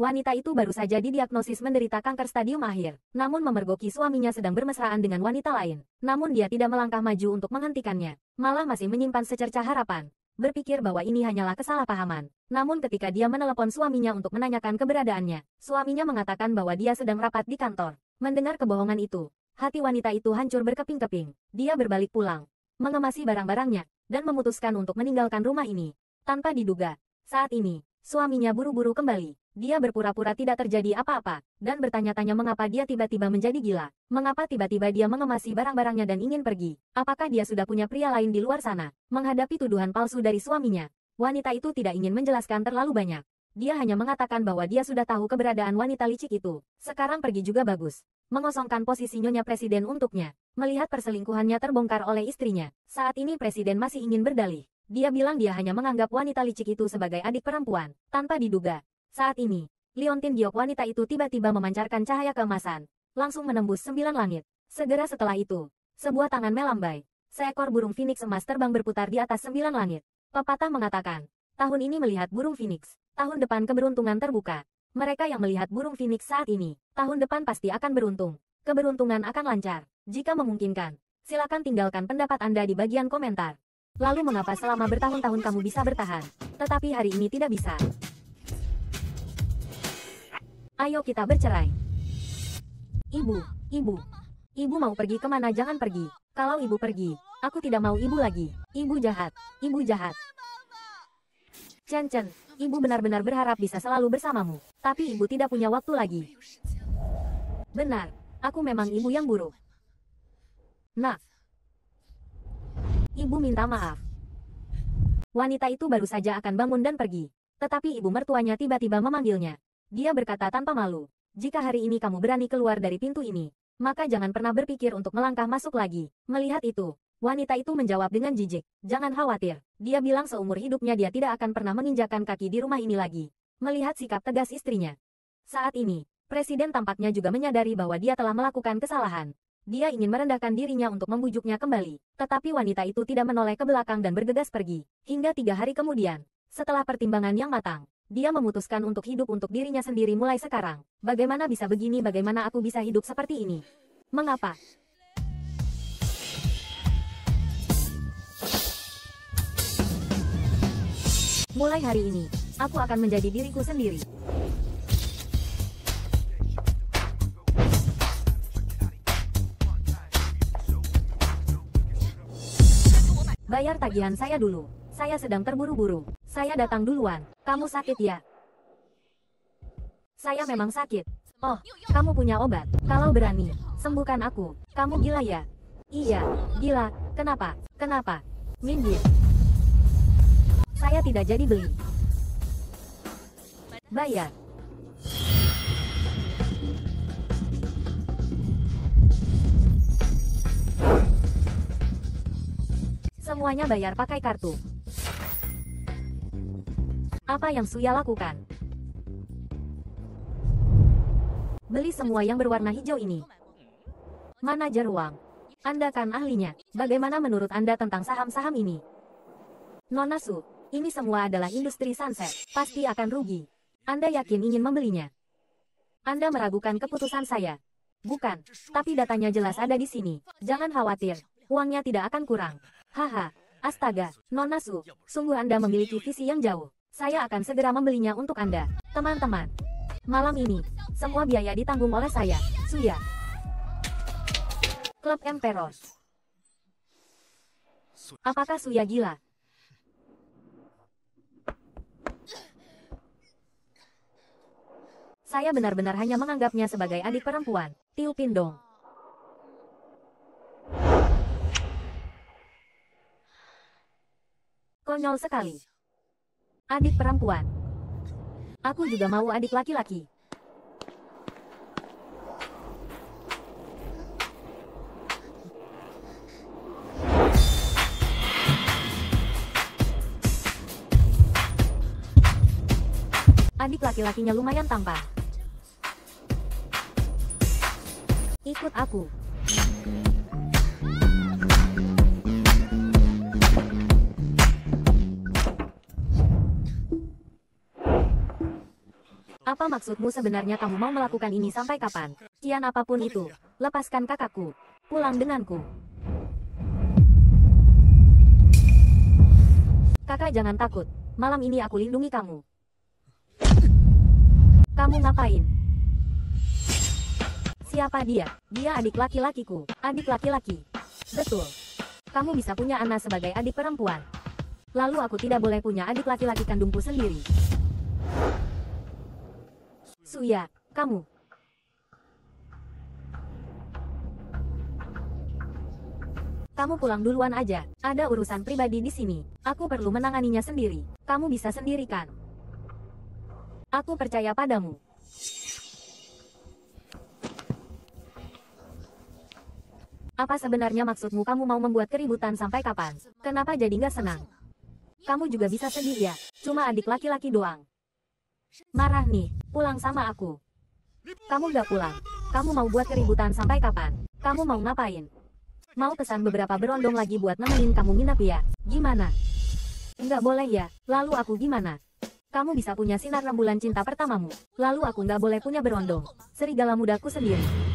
Wanita itu baru saja didiagnosis menderita kanker stadium akhir, namun memergoki suaminya sedang bermesraan dengan wanita lain. Namun dia tidak melangkah maju untuk menghentikannya, malah masih menyimpan secerca harapan. Berpikir bahwa ini hanyalah kesalahpahaman. Namun ketika dia menelepon suaminya untuk menanyakan keberadaannya, suaminya mengatakan bahwa dia sedang rapat di kantor. Mendengar kebohongan itu, hati wanita itu hancur berkeping-keping. Dia berbalik pulang, mengemasi barang-barangnya, dan memutuskan untuk meninggalkan rumah ini. Tanpa diduga, saat ini, suaminya buru-buru kembali. Dia berpura-pura tidak terjadi apa-apa, dan bertanya-tanya mengapa dia tiba-tiba menjadi gila. Mengapa tiba-tiba dia mengemasi barang-barangnya dan ingin pergi. Apakah dia sudah punya pria lain di luar sana? Menghadapi tuduhan palsu dari suaminya, wanita itu tidak ingin menjelaskan terlalu banyak. Dia hanya mengatakan bahwa dia sudah tahu keberadaan wanita licik itu. Sekarang pergi juga bagus. Mengosongkan posisi nyonya presiden untuknya. Melihat perselingkuhannya terbongkar oleh istrinya. Saat ini presiden masih ingin berdalih. Dia bilang dia hanya menganggap wanita licik itu sebagai adik perempuan, tanpa diduga. Saat ini, liontin giok wanita itu tiba-tiba memancarkan cahaya keemasan, langsung menembus sembilan langit. Segera setelah itu, sebuah tangan melambai, seekor burung phoenix emas terbang berputar di atas sembilan langit. Pepatah mengatakan, tahun ini melihat burung phoenix, tahun depan keberuntungan terbuka. Mereka yang melihat burung phoenix saat ini, tahun depan pasti akan beruntung. Keberuntungan akan lancar, jika memungkinkan. Silakan tinggalkan pendapat Anda di bagian komentar. Lalu mengapa selama bertahun-tahun kamu bisa bertahan, tetapi hari ini tidak bisa? Ayo kita bercerai. Ibu, ibu, ibu mau pergi kemana jangan pergi. Kalau ibu pergi, aku tidak mau ibu lagi. Ibu jahat, ibu jahat. Chen Chen, ibu benar-benar berharap bisa selalu bersamamu. Tapi ibu tidak punya waktu lagi. Benar, aku memang ibu yang buruk. Nah, ibu minta maaf. Wanita itu baru saja akan bangun dan pergi. Tetapi ibu mertuanya tiba-tiba memanggilnya. Dia berkata tanpa malu, jika hari ini kamu berani keluar dari pintu ini, maka jangan pernah berpikir untuk melangkah masuk lagi. Melihat itu, wanita itu menjawab dengan jijik, jangan khawatir. Dia bilang seumur hidupnya dia tidak akan pernah menginjakan kaki di rumah ini lagi. Melihat sikap tegas istrinya. Saat ini, Presiden tampaknya juga menyadari bahwa dia telah melakukan kesalahan. Dia ingin merendahkan dirinya untuk membujuknya kembali, tetapi wanita itu tidak menoleh ke belakang dan bergegas pergi. Hingga tiga hari kemudian, setelah pertimbangan yang matang, dia memutuskan untuk hidup untuk dirinya sendiri mulai sekarang. Bagaimana bisa begini? Bagaimana aku bisa hidup seperti ini? Mengapa? Mulai hari ini, aku akan menjadi diriku sendiri. Bayar tagihan saya dulu. Saya sedang terburu-buru. Saya datang duluan. Kamu sakit ya? Saya memang sakit. Oh, kamu punya obat. Kalau berani, sembuhkan aku. Kamu gila ya? Iya, gila. Kenapa? Kenapa? Minggir. Saya tidak jadi beli. Bayar. Semuanya bayar pakai kartu. Apa yang Suya lakukan? Beli semua yang berwarna hijau ini. Manajer uang. Anda kan ahlinya. Bagaimana menurut Anda tentang saham-saham ini? Nonasu, ini semua adalah industri sunset. Pasti akan rugi. Anda yakin ingin membelinya? Anda meragukan keputusan saya. Bukan, tapi datanya jelas ada di sini. Jangan khawatir, uangnya tidak akan kurang. Haha, astaga, Nonasu, sungguh Anda memiliki visi yang jauh. Saya akan segera membelinya untuk Anda. Teman-teman, malam ini, semua biaya ditanggung oleh saya, Suya. Klub Emperor. Apakah Suya gila? Saya benar-benar hanya menganggapnya sebagai adik perempuan, Tiu Pindong. Konyol sekali. Adik perempuan. Aku juga mau adik laki-laki. Adik laki-lakinya lumayan tampan. Ikut aku. Apa maksudmu sebenarnya kamu mau melakukan ini sampai kapan? Kian apapun itu, lepaskan kakakku. Pulang denganku. Kakak jangan takut. Malam ini aku lindungi kamu. Kamu ngapain? Siapa dia? Dia adik laki-lakiku. Adik laki-laki. Betul. Kamu bisa punya anak sebagai adik perempuan. Lalu aku tidak boleh punya adik laki-laki kandungku sendiri. Suya, kamu. Kamu pulang duluan aja, ada urusan pribadi di sini. Aku perlu menanganinya sendiri. Kamu bisa sendirikan. Aku percaya padamu. Apa sebenarnya maksudmu kamu mau membuat keributan sampai kapan? Kenapa jadi nggak senang? Kamu juga bisa sedih ya, cuma adik laki-laki doang. Marah nih, pulang sama aku. Kamu gak pulang. Kamu mau buat keributan sampai kapan? Kamu mau ngapain? Mau pesan beberapa berondong lagi buat nemenin kamu nginep ya? Gimana? Nggak boleh ya, lalu aku gimana? Kamu bisa punya sinar rembulan cinta pertamamu, lalu aku nggak boleh punya berondong. Serigala mudaku sendiri.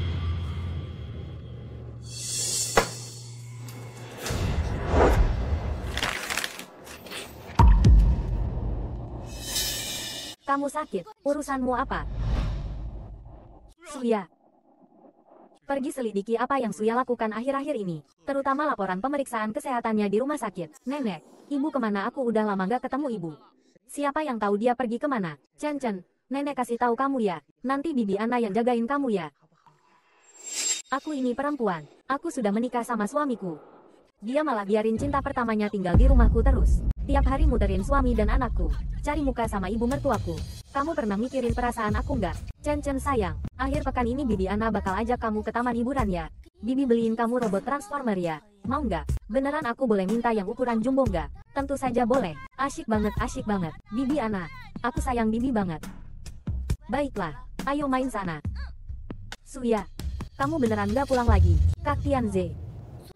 Kamu sakit, urusanmu apa? Suya. Pergi selidiki apa yang Suya lakukan akhir-akhir ini, terutama laporan pemeriksaan kesehatannya di rumah sakit. Nenek, ibu kemana aku udah lama gak ketemu ibu. Siapa yang tahu dia pergi kemana? Chen Chen, nenek kasih tahu kamu ya, nanti bibi Ana yang jagain kamu ya. Aku ini perempuan, aku sudah menikah sama suamiku. Dia malah biarin cinta pertamanya tinggal di rumahku terus. Tiap hari muterin suami dan anakku. Cari muka sama ibu mertuaku. Kamu pernah mikirin perasaan aku nggak? Chen Chen sayang, akhir pekan ini Bibi Ana bakal ajak kamu ke taman hiburan ya. Bibi beliin kamu robot transformer ya. Mau nggak? Beneran aku boleh minta yang ukuran jumbo nggak? Tentu saja boleh. Asyik banget, asyik banget. Bibi Ana, aku sayang Bibi banget. Baiklah, ayo main sana. Suya, kamu beneran nggak pulang lagi? Kak Tianze.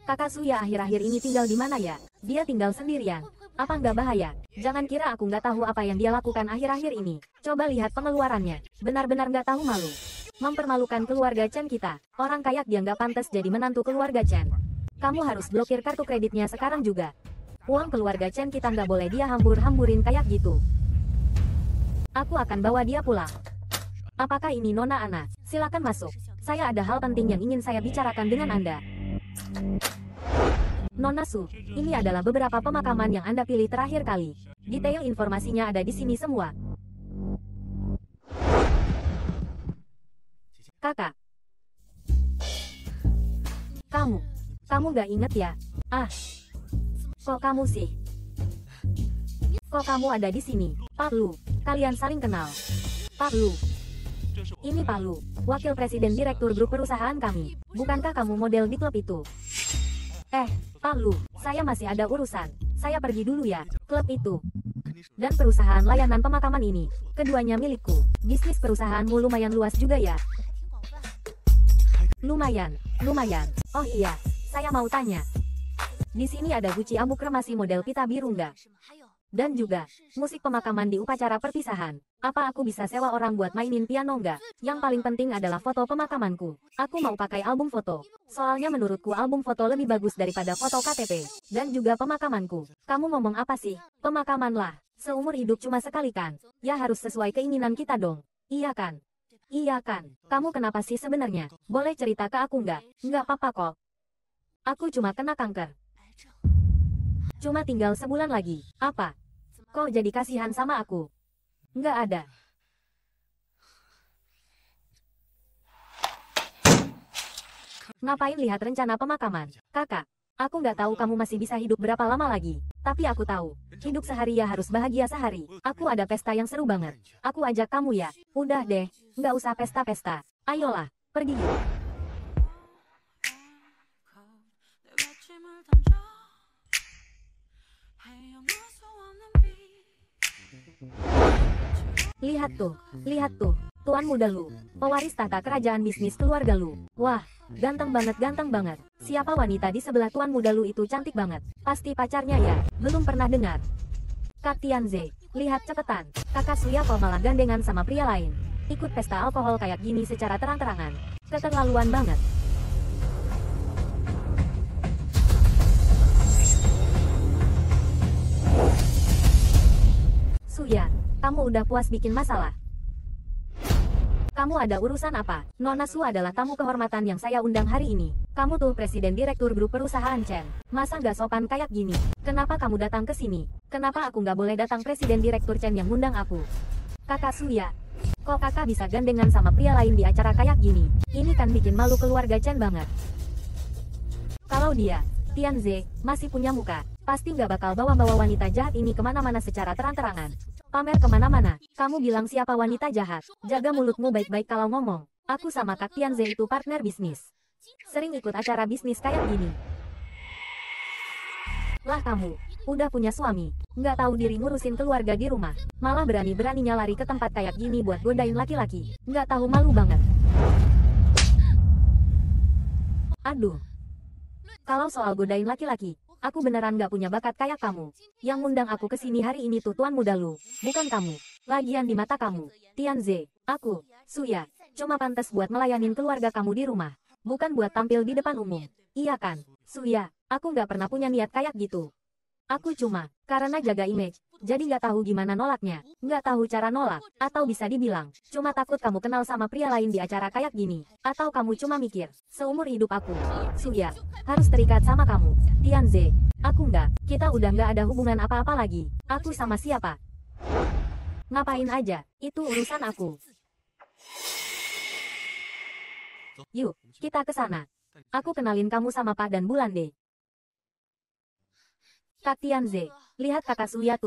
Kakak Suya akhir-akhir ini tinggal di mana ya? Dia tinggal sendirian. Apa nggak bahaya? Jangan kira aku nggak tahu apa yang dia lakukan akhir-akhir ini. Coba lihat pengeluarannya. Benar-benar nggak tahu malu. Mempermalukan keluarga Chen kita. Orang kayak dia nggak pantas jadi menantu keluarga Chen. Kamu harus blokir kartu kreditnya sekarang juga. Uang keluarga Chen kita nggak boleh dia hambur-hamburin kayak gitu. Aku akan bawa dia pulang. Apakah ini Nona Ana? Silakan masuk. Saya ada hal penting yang ingin saya bicarakan dengan Anda. Nona Su, ini adalah beberapa pemakaman yang Anda pilih terakhir kali. Detail informasinya ada di sini semua. Kakak. Kamu. Kamu gak inget ya? Ah. Kok kamu sih? Kok kamu ada di sini? Pak Lu, kalian saling kenal. Pak Lu. Ini Pak Lu, wakil presiden direktur grup perusahaan kami. Bukankah kamu model di klub itu? Eh, Pak Lu, saya masih ada urusan. Saya pergi dulu ya, klub itu. Dan perusahaan layanan pemakaman ini, keduanya milikku. Bisnis perusahaanmu lumayan luas juga ya. Lumayan, lumayan. Oh iya, saya mau tanya. Di sini ada guci amuk remasi model pita biru nggak? Dan juga, musik pemakaman di upacara perpisahan. Apa aku bisa sewa orang buat mainin piano nggak? Yang paling penting adalah foto pemakamanku. Aku mau pakai album foto. Soalnya menurutku album foto lebih bagus daripada foto KTP. Dan juga pemakamanku. Kamu ngomong apa sih? Pemakaman lah. Seumur hidup cuma sekali kan? Ya harus sesuai keinginan kita dong. Iya kan? Iya kan? Kamu kenapa sih sebenarnya? Boleh cerita ke aku nggak? Nggak apa-apa kok. Aku cuma kena kanker. Cuma tinggal sebulan lagi. Apa? Kok jadi kasihan sama aku? Nggak ada. Ngapain lihat rencana pemakaman? Kakak, aku nggak tahu kamu masih bisa hidup berapa lama lagi. Tapi aku tahu, hidup sehari ya harus bahagia sehari. Aku ada pesta yang seru banget. Aku ajak kamu ya. Udah deh, nggak usah pesta-pesta. Ayolah, pergi Lihat tuh, lihat tuh, tuan muda lu, pewaris tata kerajaan bisnis keluarga lu. Wah, ganteng banget ganteng banget. Siapa wanita di sebelah tuan muda lu itu cantik banget. Pasti pacarnya ya, belum pernah dengar. Kak Tianze, lihat cepetan, kakak Suya kok malah gandengan sama pria lain. Ikut pesta alkohol kayak gini secara terang-terangan. Keterlaluan banget. Suya, kamu udah puas bikin masalah. Kamu ada urusan apa? Nona Su adalah tamu kehormatan yang saya undang hari ini. Kamu tuh presiden direktur grup perusahaan Chen. Masa nggak sopan kayak gini? Kenapa kamu datang ke sini? Kenapa aku nggak boleh datang presiden direktur Chen yang ngundang aku? Kakak Suya, kok kakak bisa gandengan sama pria lain di acara kayak gini? Ini kan bikin malu keluarga Chen banget. Kalau dia, Tianze, masih punya muka, Pasti nggak bakal bawa-bawa wanita jahat ini kemana-mana secara terang-terangan. Pamer kemana-mana. Kamu bilang siapa wanita jahat. Jaga mulutmu baik-baik kalau ngomong. Aku sama Kak Tianze itu partner bisnis. Sering ikut acara bisnis kayak gini. Lah kamu, udah punya suami. Nggak tahu diri ngurusin keluarga di rumah. Malah berani-beraninya lari ke tempat kayak gini buat godain laki-laki. Nggak tahu malu banget. Aduh. Kalau soal godain laki-laki, Aku beneran gak punya bakat kayak kamu. Yang ngundang aku ke sini hari ini tuh tuan muda lu, bukan kamu. Lagian di mata kamu, Tianze, aku, Suya, cuma pantas buat melayanin keluarga kamu di rumah. Bukan buat tampil di depan umum. Iya kan, Suya, aku gak pernah punya niat kayak gitu. Aku cuma, karena jaga image, jadi nggak tahu gimana nolaknya, nggak tahu cara nolak, atau bisa dibilang, cuma takut kamu kenal sama pria lain di acara kayak gini, atau kamu cuma mikir, seumur hidup aku, Suya, harus terikat sama kamu, Tianze, aku nggak, kita udah nggak ada hubungan apa-apa lagi, aku sama siapa? Ngapain aja, itu urusan aku. Yuk, kita ke sana. Aku kenalin kamu sama Pak dan Bulan deh. Kak Tianze, lihat kakak Suya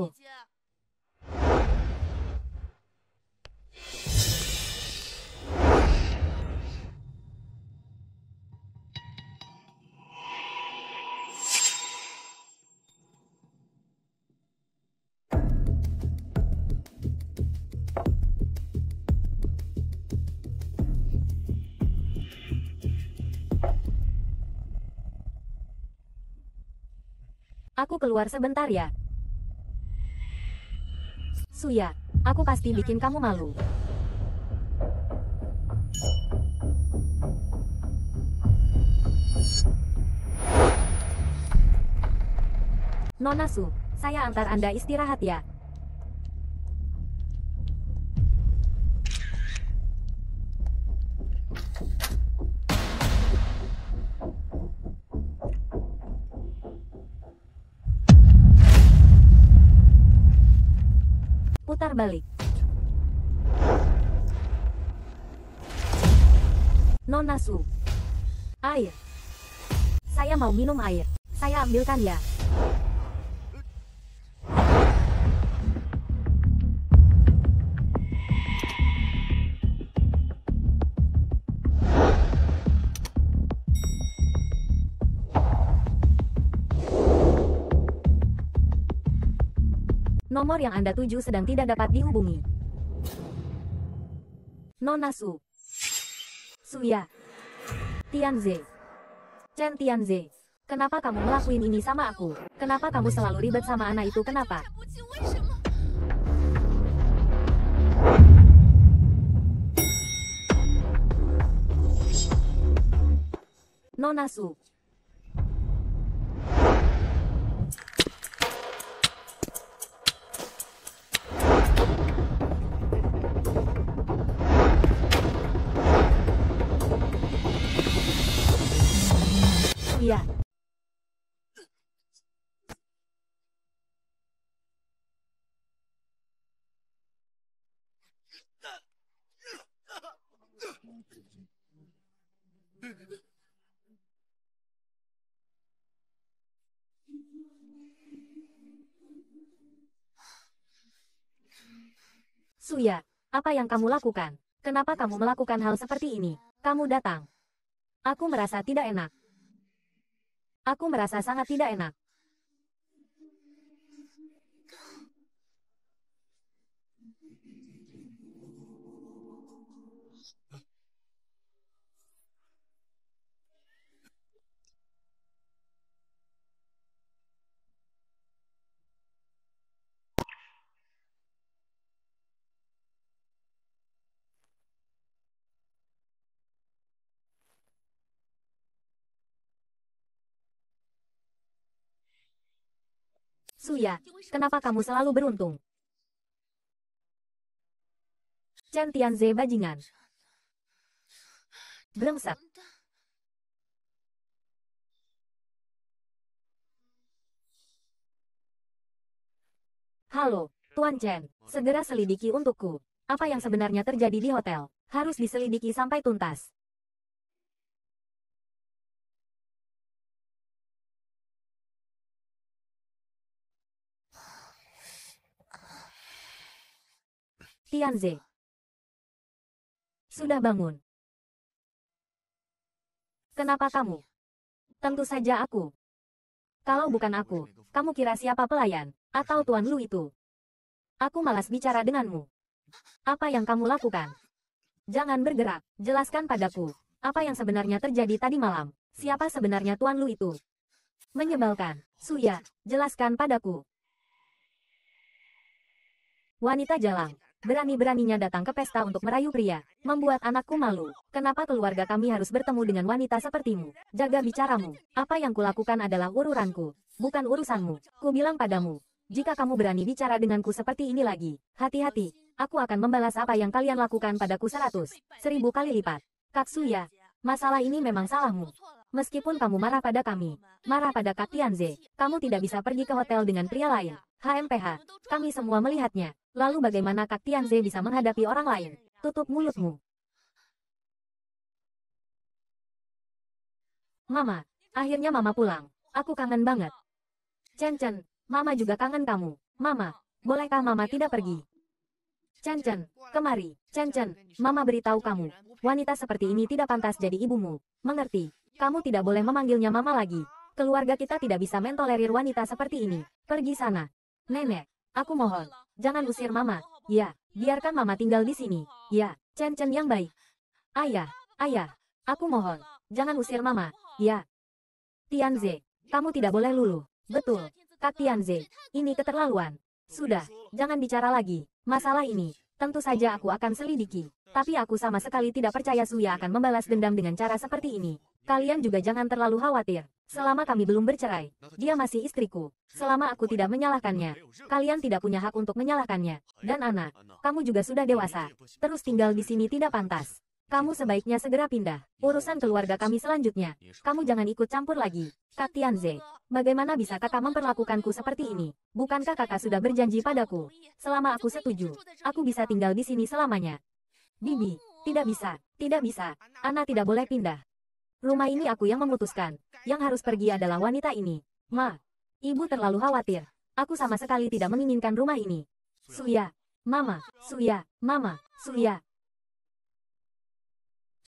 keluar sebentar ya. Suya, aku pasti bikin kamu malu. Nona Su, saya antar Anda istirahat ya. balik. Nona Su. Air. Saya mau minum air. Saya ambilkan ya. Nomor yang Anda tuju sedang tidak dapat dihubungi. Nona Suya Tianze Chen Tianze Kenapa kamu ngelakuin ini sama aku? Kenapa kamu selalu ribet sama anak itu kenapa? Nona Suya, apa yang kamu lakukan? Kenapa kamu melakukan hal seperti ini? Kamu datang. Aku merasa tidak enak. Aku merasa sangat tidak enak. Suya, kenapa kamu selalu beruntung? Chen Tianze bajingan. Brengsek. Halo, Tuan Chen, segera selidiki untukku. Apa yang sebenarnya terjadi di hotel, harus diselidiki sampai tuntas. Tianze. Sudah bangun. Kenapa kamu? Tentu saja aku. Kalau bukan aku, kamu kira siapa pelayan, atau Tuan Lu itu? Aku malas bicara denganmu. Apa yang kamu lakukan? Jangan bergerak, jelaskan padaku. Apa yang sebenarnya terjadi tadi malam? Siapa sebenarnya Tuan Lu itu? Menyebalkan, Suya, jelaskan padaku. Wanita jalang, berani-beraninya datang ke pesta untuk merayu pria. Membuat anakku malu. Kenapa keluarga kami harus bertemu dengan wanita sepertimu? Jaga bicaramu. Apa yang kulakukan adalah ururanku, bukan urusanmu. Ku bilang padamu, jika kamu berani bicara denganku seperti ini lagi, hati-hati, aku akan membalas apa yang kalian lakukan padaku seratus, seribu kali lipat. Katsuya, masalah ini memang salahmu. Meskipun kamu marah pada kami, marah pada Kak Tianze, kamu tidak bisa pergi ke hotel dengan pria lain. HMPH, kami semua melihatnya. Lalu bagaimana Kak Tianze bisa menghadapi orang lain? Tutup mulutmu. Mama, akhirnya Mama pulang. Aku kangen banget. Chen Chen, Mama juga kangen kamu. Mama, bolehkah Mama tidak pergi? Chen Chen, kemari. Chen Chen, Mama beritahu kamu. Wanita seperti ini tidak pantas jadi ibumu. Mengerti? Kamu tidak boleh memanggilnya Mama lagi. Keluarga kita tidak bisa mentolerir wanita seperti ini. Pergi sana. Nenek, aku mohon, Jangan usir mama. Ya, biarkan mama tinggal di sini. Ya, Chen Chen yang baik. Ayah, ayah, aku mohon. Jangan usir mama. Ya. Tianze, kamu tidak boleh lulu. Betul, Kak Tianze. Ini keterlaluan. Sudah, jangan bicara lagi. Masalah ini, tentu saja aku akan selidiki. Tapi aku sama sekali tidak percaya Suya akan membalas dendam dengan cara seperti ini. Kalian juga jangan terlalu khawatir. Selama kami belum bercerai, dia masih istriku. Selama aku tidak menyalahkannya, kalian tidak punya hak untuk menyalahkannya. Dan anak, kamu juga sudah dewasa. Terus tinggal di sini tidak pantas. Kamu sebaiknya segera pindah. Urusan keluarga kami selanjutnya. Kamu jangan ikut campur lagi. Kak Tianze, bagaimana bisa kakak memperlakukanku seperti ini? Bukankah kakak sudah berjanji padaku? Selama aku setuju, aku bisa tinggal di sini selamanya. Bibi, tidak bisa, tidak bisa. Ana tidak boleh pindah. Rumah ini aku yang memutuskan. Yang harus pergi adalah wanita ini. Ma. Ibu terlalu khawatir. Aku sama sekali tidak menginginkan rumah ini. Suya. Mama. Suya. Mama. Suya.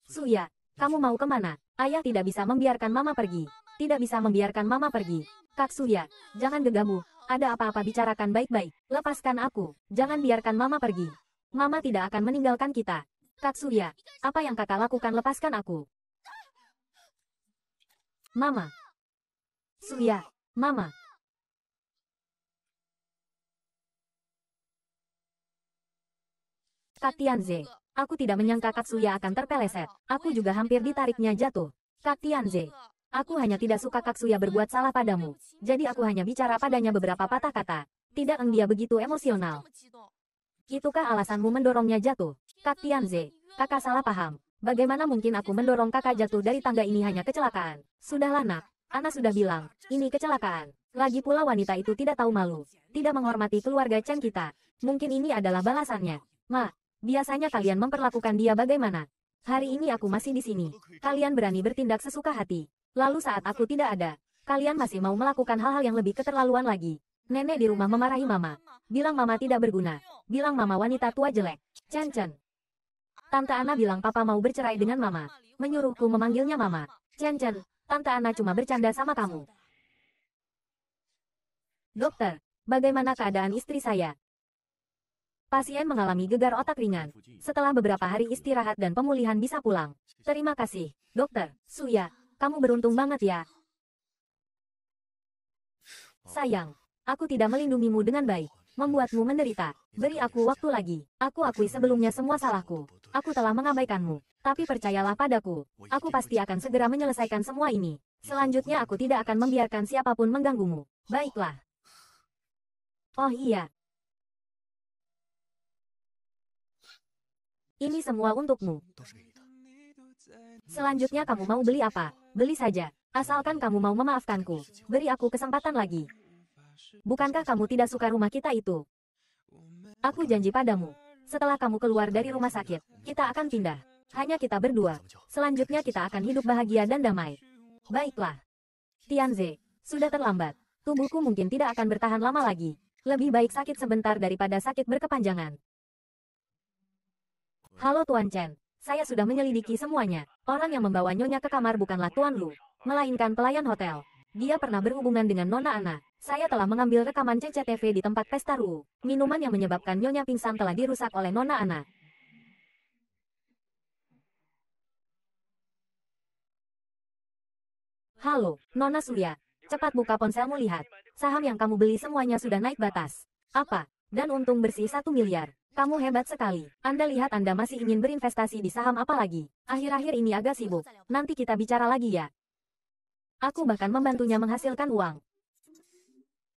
Suya. Kamu mau kemana? Ayah tidak bisa membiarkan mama pergi. Tidak bisa membiarkan mama pergi. Kak Suya. Jangan gegabah. Ada apa-apa bicarakan baik-baik. Lepaskan aku. Jangan biarkan mama pergi. Mama tidak akan meninggalkan kita. Kak Suya, apa yang kakak lakukan lepaskan aku? Mama. Suya, Mama. Katianze, aku tidak menyangka Katsuya akan terpeleset. Aku juga hampir ditariknya jatuh. Katianze, aku hanya tidak suka Katsuya berbuat salah padamu. Jadi aku hanya bicara padanya beberapa patah kata. Tidak eng dia begitu emosional. Itukah alasanmu mendorongnya jatuh? Katianze, kakak salah paham. Bagaimana mungkin aku mendorong kakak jatuh dari tangga ini hanya kecelakaan? Sudahlah nak, Ana sudah bilang, ini kecelakaan. Lagi pula wanita itu tidak tahu malu, tidak menghormati keluarga Cheng kita. Mungkin ini adalah balasannya. Ma, biasanya kalian memperlakukan dia bagaimana? Hari ini aku masih di sini. Kalian berani bertindak sesuka hati. Lalu saat aku tidak ada, kalian masih mau melakukan hal-hal yang lebih keterlaluan lagi. Nenek di rumah memarahi mama. Bilang mama tidak berguna. Bilang mama wanita tua jelek. Chen Chen, Tante Ana bilang papa mau bercerai dengan mama. Menyuruhku memanggilnya mama. Chen Chen, Tante Ana cuma bercanda sama kamu. Dokter, bagaimana keadaan istri saya? Pasien mengalami gegar otak ringan. Setelah beberapa hari istirahat dan pemulihan bisa pulang. Terima kasih, dokter. Suya, kamu beruntung banget ya. Sayang, aku tidak melindungimu dengan baik membuatmu menderita. Beri aku waktu lagi. Aku akui sebelumnya semua salahku. Aku telah mengabaikanmu. Tapi percayalah padaku, aku pasti akan segera menyelesaikan semua ini. Selanjutnya aku tidak akan membiarkan siapapun mengganggumu. Baiklah. Oh iya. Ini semua untukmu. Selanjutnya kamu mau beli apa? Beli saja. Asalkan kamu mau memaafkanku. Beri aku kesempatan lagi. Bukankah kamu tidak suka rumah kita itu? Aku janji padamu. Setelah kamu keluar dari rumah sakit, kita akan pindah. Hanya kita berdua. Selanjutnya kita akan hidup bahagia dan damai. Baiklah. Tianze, sudah terlambat. Tubuhku mungkin tidak akan bertahan lama lagi. Lebih baik sakit sebentar daripada sakit berkepanjangan. Halo Tuan Chen, saya sudah menyelidiki semuanya. Orang yang membawa Nyonya ke kamar bukanlah Tuan Lu, melainkan pelayan hotel. Dia pernah berhubungan dengan Nona Ana. Saya telah mengambil rekaman CCTV di tempat pesta Ru. Minuman yang menyebabkan Nyonya pingsan telah dirusak oleh Nona Ana. Halo, Nona Surya. Cepat buka ponselmu lihat. Saham yang kamu beli semuanya sudah naik batas. Apa? Dan untung bersih 1 miliar. Kamu hebat sekali. Anda lihat Anda masih ingin berinvestasi di saham apa lagi? Akhir-akhir ini agak sibuk. Nanti kita bicara lagi ya. Aku bahkan membantunya menghasilkan uang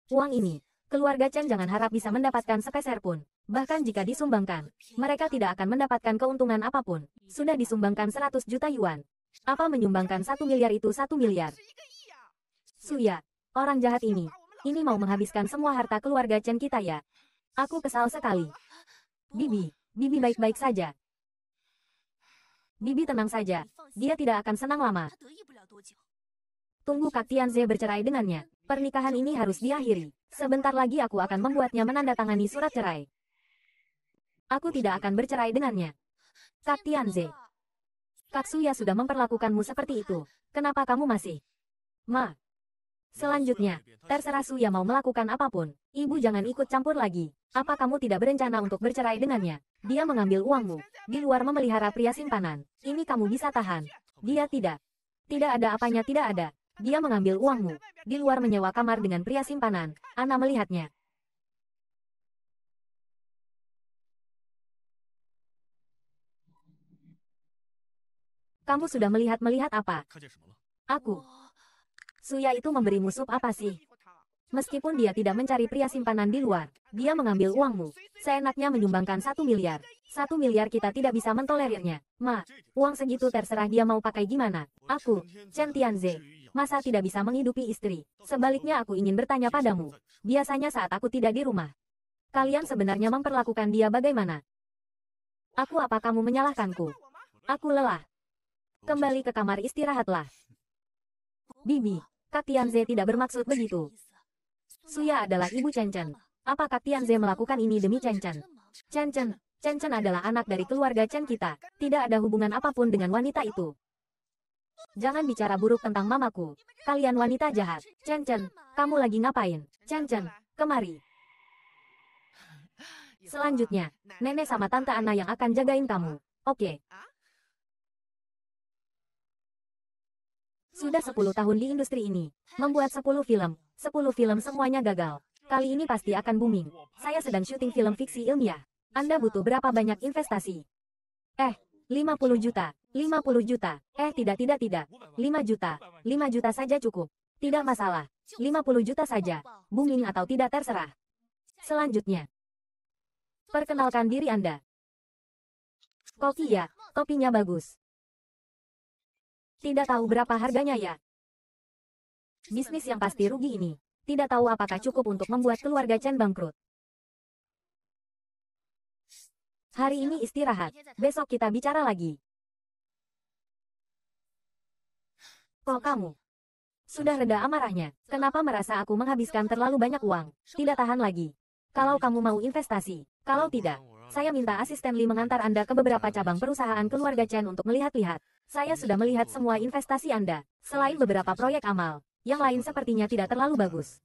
uang ini, keluarga Chen jangan harap bisa mendapatkan sepeser pun. Bahkan jika disumbangkan, mereka tidak akan mendapatkan keuntungan apapun. Sudah disumbangkan 100 juta yuan. Apa menyumbangkan satu miliar itu satu miliar? Suya, orang jahat ini, ini mau menghabiskan semua harta keluarga Chen kita ya. Aku kesal sekali. Bibi, Bibi baik-baik saja. Bibi tenang saja, dia tidak akan senang lama. Tunggu Kak Tianze bercerai dengannya. Pernikahan ini harus diakhiri. Sebentar lagi aku akan membuatnya menandatangani surat cerai. Aku tidak akan bercerai dengannya. Kak Tianze. Kak Suya sudah memperlakukanmu seperti itu. Kenapa kamu masih? Ma. Selanjutnya, terserah Suya mau melakukan apapun. Ibu jangan ikut campur lagi. Apa kamu tidak berencana untuk bercerai dengannya? Dia mengambil uangmu. Di luar memelihara pria simpanan. Ini kamu bisa tahan. Dia tidak. Tidak ada apanya tidak ada. Dia mengambil uangmu. Di luar menyewa kamar dengan pria simpanan, Ana melihatnya. Kamu sudah melihat-melihat apa? Aku. Suya itu memberimu sup apa sih? Meskipun dia tidak mencari pria simpanan di luar, dia mengambil uangmu. Seenaknya menyumbangkan satu miliar. Satu miliar kita tidak bisa mentolerirnya. Ma, uang segitu terserah dia mau pakai gimana. Aku, Chen Tianze, masa tidak bisa menghidupi istri? Sebaliknya aku ingin bertanya padamu. Biasanya saat aku tidak di rumah, kalian sebenarnya memperlakukan dia bagaimana? Aku apa kamu menyalahkanku? Aku lelah. Kembali ke kamar istirahatlah. Bibi, Kak Tianze tidak bermaksud begitu. Suya adalah ibu Chenchen Apa Kak Tianze melakukan ini demi Chenchen Chenchen Chenchen adalah anak dari keluarga Chen kita. Tidak ada hubungan apapun dengan wanita itu jangan bicara buruk tentang mamaku. Kalian wanita jahat. Chen Chen, kamu lagi ngapain? Chen Chen, kemari. Selanjutnya, nenek sama tante Ana yang akan jagain kamu. Oke. Okay. Sudah 10 tahun di industri ini, membuat 10 film, 10 film semuanya gagal. Kali ini pasti akan booming. Saya sedang syuting film fiksi ilmiah. Anda butuh berapa banyak investasi? Eh, 50 juta. 50 juta. Eh tidak tidak tidak. 5 juta. 5 juta saja cukup. Tidak masalah. 50 juta saja. Booming atau tidak terserah. Selanjutnya. Perkenalkan diri Anda. Kopi ya, kopinya bagus. Tidak tahu berapa harganya ya. Bisnis yang pasti rugi ini. Tidak tahu apakah cukup untuk membuat keluarga Chen bangkrut. Hari ini istirahat, besok kita bicara lagi. Kok kamu? Sudah reda amarahnya, kenapa merasa aku menghabiskan terlalu banyak uang? Tidak tahan lagi. Kalau kamu mau investasi, kalau tidak, saya minta asisten Lee mengantar Anda ke beberapa cabang perusahaan keluarga Chen untuk melihat-lihat. Saya sudah melihat semua investasi Anda, selain beberapa proyek amal, yang lain sepertinya tidak terlalu bagus.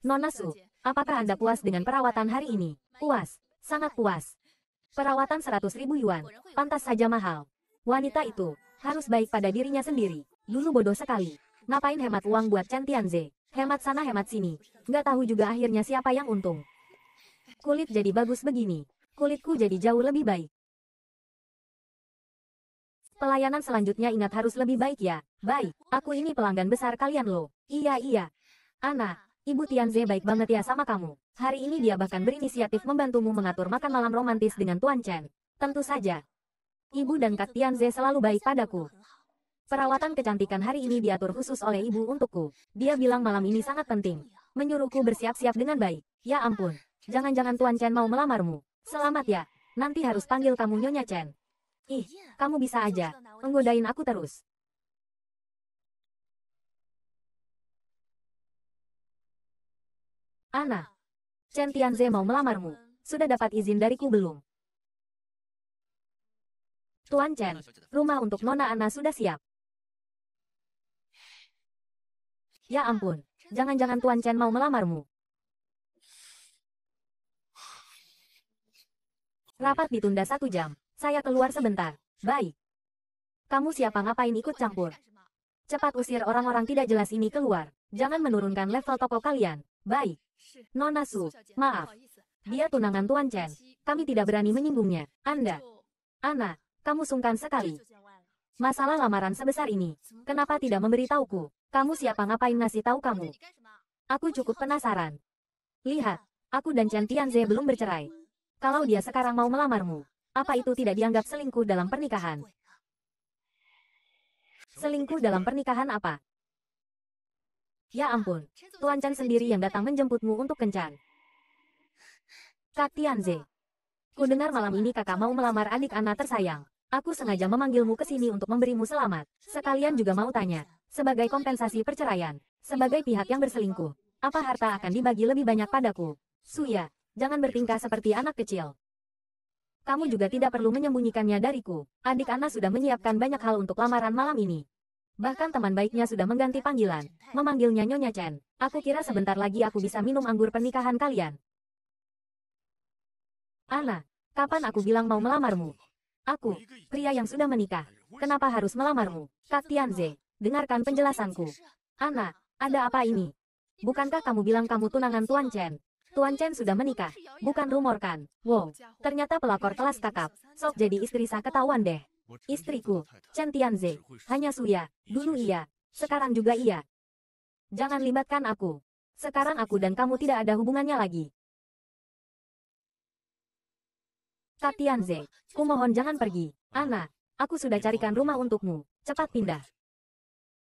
Nona Su, Apakah Anda puas dengan perawatan hari ini? Puas. Sangat puas. Perawatan 100 ribu yuan. Pantas saja mahal. Wanita itu harus baik pada dirinya sendiri. Dulu bodoh sekali. Ngapain hemat uang buat Chen Tianze? Hemat sana hemat sini. Nggak tahu juga akhirnya siapa yang untung. Kulit jadi bagus begini. Kulitku jadi jauh lebih baik. Pelayanan selanjutnya ingat harus lebih baik ya. Baik, aku ini pelanggan besar kalian loh. Iya iya. Ana, Ibu Tianze baik banget ya sama kamu. Hari ini dia bahkan berinisiatif membantumu mengatur makan malam romantis dengan Tuan Chen. Tentu saja. Ibu dan Kak Tianze selalu baik padaku. Perawatan kecantikan hari ini diatur khusus oleh ibu untukku. Dia bilang malam ini sangat penting. Menyuruhku bersiap-siap dengan baik. Ya ampun. Jangan-jangan Tuan Chen mau melamarmu. Selamat ya. Nanti harus panggil kamu Nyonya Chen. Ih, kamu bisa aja. Menggodain aku terus. Ana, Chen Tianze mau melamarmu. Sudah dapat izin dariku belum? Tuan Chen, rumah untuk Nona Ana sudah siap. Ya ampun, jangan-jangan Tuan Chen mau melamarmu. Rapat ditunda satu jam. Saya keluar sebentar. Baik. Kamu siapa ngapain ikut campur? Cepat usir orang-orang tidak jelas ini keluar. Jangan menurunkan level toko kalian. Baik. Nona Su, maaf. Dia tunangan Tuan Chen. Kami tidak berani menyinggungnya. Anda. Ana, kamu sungkan sekali. Masalah lamaran sebesar ini. Kenapa tidak memberitahuku? Kamu siapa ngapain ngasih tahu kamu? Aku cukup penasaran. Lihat, aku dan Chen Tianze belum bercerai. Kalau dia sekarang mau melamarmu, apa itu tidak dianggap selingkuh dalam pernikahan? Selingkuh dalam pernikahan apa? Ya ampun, Tuan Chan sendiri yang datang menjemputmu untuk kencan. Kak Tianze, ku dengar malam ini kakak mau melamar adik Ana tersayang. Aku sengaja memanggilmu ke sini untuk memberimu selamat. Sekalian juga mau tanya, sebagai kompensasi perceraian, sebagai pihak yang berselingkuh, apa harta akan dibagi lebih banyak padaku? Suya, jangan bertingkah seperti anak kecil. Kamu juga tidak perlu menyembunyikannya dariku. Adik Ana sudah menyiapkan banyak hal untuk lamaran malam ini. Bahkan teman baiknya sudah mengganti panggilan, memanggilnya Nyonya Chen. Aku kira sebentar lagi aku bisa minum anggur pernikahan kalian. Ana, kapan aku bilang mau melamarmu? Aku, pria yang sudah menikah. Kenapa harus melamarmu? Kak Tianze, dengarkan penjelasanku. Ana, ada apa ini? Bukankah kamu bilang kamu tunangan Tuan Chen? Tuan Chen sudah menikah, bukan rumor kan? Wow, ternyata pelakor kelas kakap. Sok jadi istri saya ketahuan deh. Istriku, Chen Tianze, hanya Suya, dulu iya, sekarang juga iya. Jangan libatkan aku. Sekarang aku dan kamu tidak ada hubungannya lagi. Tatianze, mohon jangan pergi. Ana, aku sudah carikan rumah untukmu. Cepat pindah.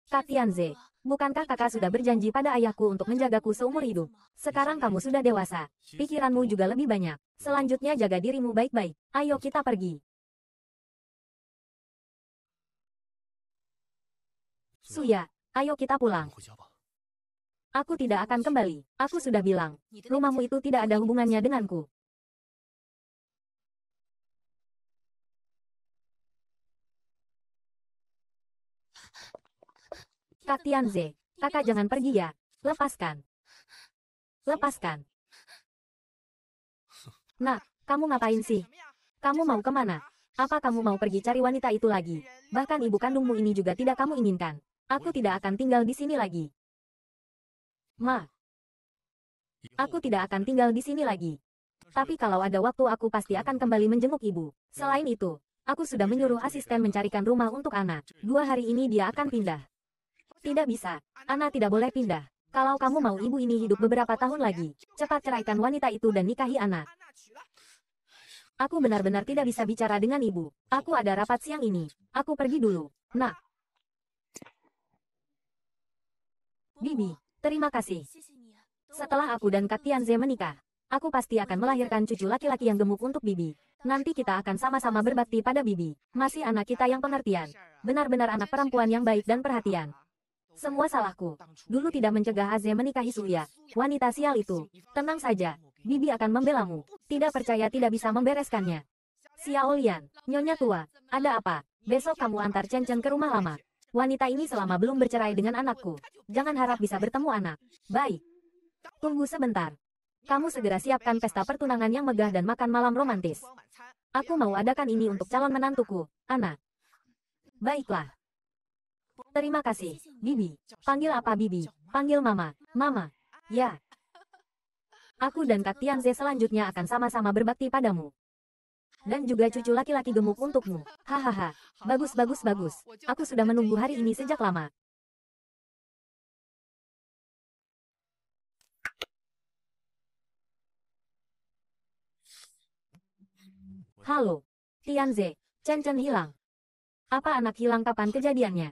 Tatianze, bukankah kakak sudah berjanji pada ayahku untuk menjagaku seumur hidup? Sekarang kamu sudah dewasa. Pikiranmu juga lebih banyak. Selanjutnya jaga dirimu baik-baik. Ayo kita pergi. Iya. Suya, ayo kita pulang. Aku tidak akan kembali. Aku sudah bilang, gitu kan, rumahmu itu tidak ada hubungannya denganku. Kak Tianze, kakak jangan pergi ya. Lepaskan. Lepaskan. Nah, kamu ngapain sih? Kamu mau kemana? Apa kamu mau pergi cari wanita itu lagi? Bahkan ibu kandungmu ini juga tidak kamu inginkan. Aku tidak akan tinggal di sini lagi. Ma. Aku tidak akan tinggal di sini lagi. Tapi kalau ada waktu aku pasti akan kembali menjenguk ibu. Selain itu, aku sudah menyuruh asisten mencarikan rumah untuk Ana. Dua hari ini dia akan pindah. Tidak bisa. Ana tidak boleh pindah. Kalau kamu mau ibu ini hidup beberapa tahun lagi, cepat ceraikan wanita itu dan nikahi Ana. Aku benar-benar tidak bisa bicara dengan ibu. Aku ada rapat siang ini. Aku pergi dulu. Nah, Bibi, terima kasih. Setelah aku dan Kak Tianze menikah, aku pasti akan melahirkan cucu laki-laki yang gemuk untuk Bibi. Nanti kita akan sama-sama berbakti pada Bibi. Masih anak kita yang pengertian. Benar-benar anak perempuan yang baik dan perhatian. Semua salahku. Dulu tidak mencegah Aze menikahi Suya, wanita sial itu. Tenang saja, Bibi akan membelamu. Tidak percaya tidak bisa membereskannya. Xiaolian, Nyonya tua, ada apa? Besok kamu antar Chen Chen ke rumah lama. Wanita ini selama belum bercerai dengan anakku. Jangan harap bisa bertemu anak. Baik. Tunggu sebentar. Kamu segera siapkan pesta pertunangan yang megah dan makan malam romantis. Aku mau adakan ini untuk calon menantuku, anak. Baiklah. Terima kasih, Bibi. Panggil apa Bibi? Panggil Mama. Mama. Ya. Aku dan Kak Tianze selanjutnya akan sama-sama berbakti padamu dan juga cucu laki-laki gemuk untukmu. Hahaha, bagus bagus bagus. Aku sudah menunggu hari ini sejak lama. Halo, Tianze, Chen Chen hilang. Apa anak hilang kapan kejadiannya?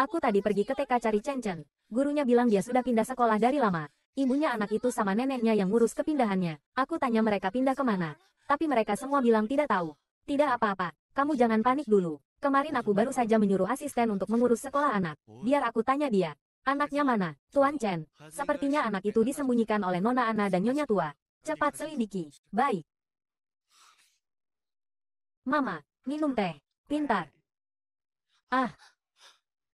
Aku tadi pergi ke TK cari Chen Chen. Gurunya bilang dia sudah pindah sekolah dari lama. Ibunya anak itu sama neneknya yang ngurus kepindahannya. Aku tanya mereka pindah kemana. Tapi mereka semua bilang tidak tahu. Tidak apa-apa, kamu jangan panik dulu. Kemarin aku baru saja menyuruh asisten untuk mengurus sekolah anak. Biar aku tanya dia. Anaknya mana? Tuan Chen. Sepertinya anak itu disembunyikan oleh Nona Ana dan Nyonya Tua. Cepat selidiki. Baik. Mama, minum teh. Pintar. Ah.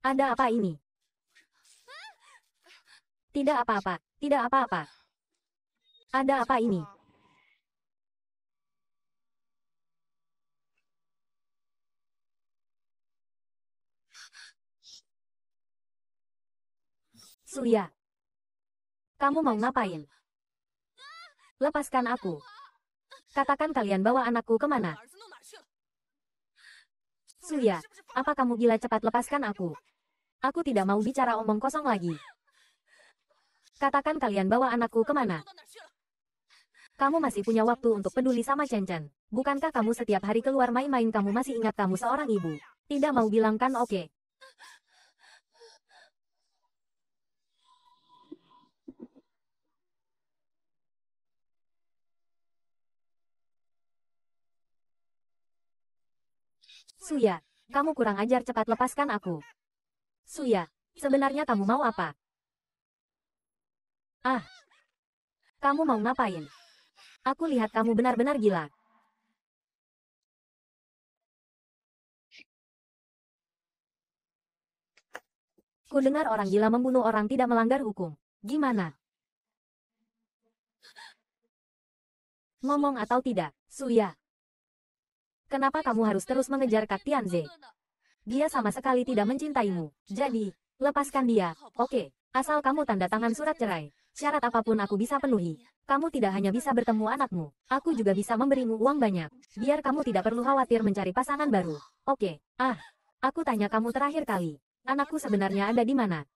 Ada apa ini? Tidak apa-apa. Tidak apa-apa. Ada apa ini? Surya. Kamu mau ngapain? Lepaskan aku. Katakan kalian bawa anakku kemana. Surya, apa kamu gila cepat lepaskan aku? Aku tidak mau bicara omong kosong lagi. Katakan kalian bawa anakku kemana. Kamu masih punya waktu untuk peduli sama Chen Chen. Bukankah kamu setiap hari keluar main-main kamu masih ingat kamu seorang ibu? Tidak mau bilangkan oke. Okay. Suya, kamu kurang ajar cepat lepaskan aku. Suya, sebenarnya kamu mau apa? Ah! Kamu mau ngapain? Aku lihat kamu benar-benar gila. Ku dengar orang gila membunuh orang tidak melanggar hukum. Gimana? Ngomong atau tidak, Suya. Kenapa kamu harus terus mengejar Kak Tianze? Dia sama sekali tidak mencintaimu. Jadi, lepaskan dia, oke. Asal kamu tanda tangan surat cerai. Syarat apapun aku bisa penuhi. Kamu tidak hanya bisa bertemu anakmu, aku juga bisa memberimu uang banyak. Biar kamu tidak perlu khawatir mencari pasangan baru. Oke, ah. Aku tanya kamu terakhir kali. Anakku sebenarnya ada di mana?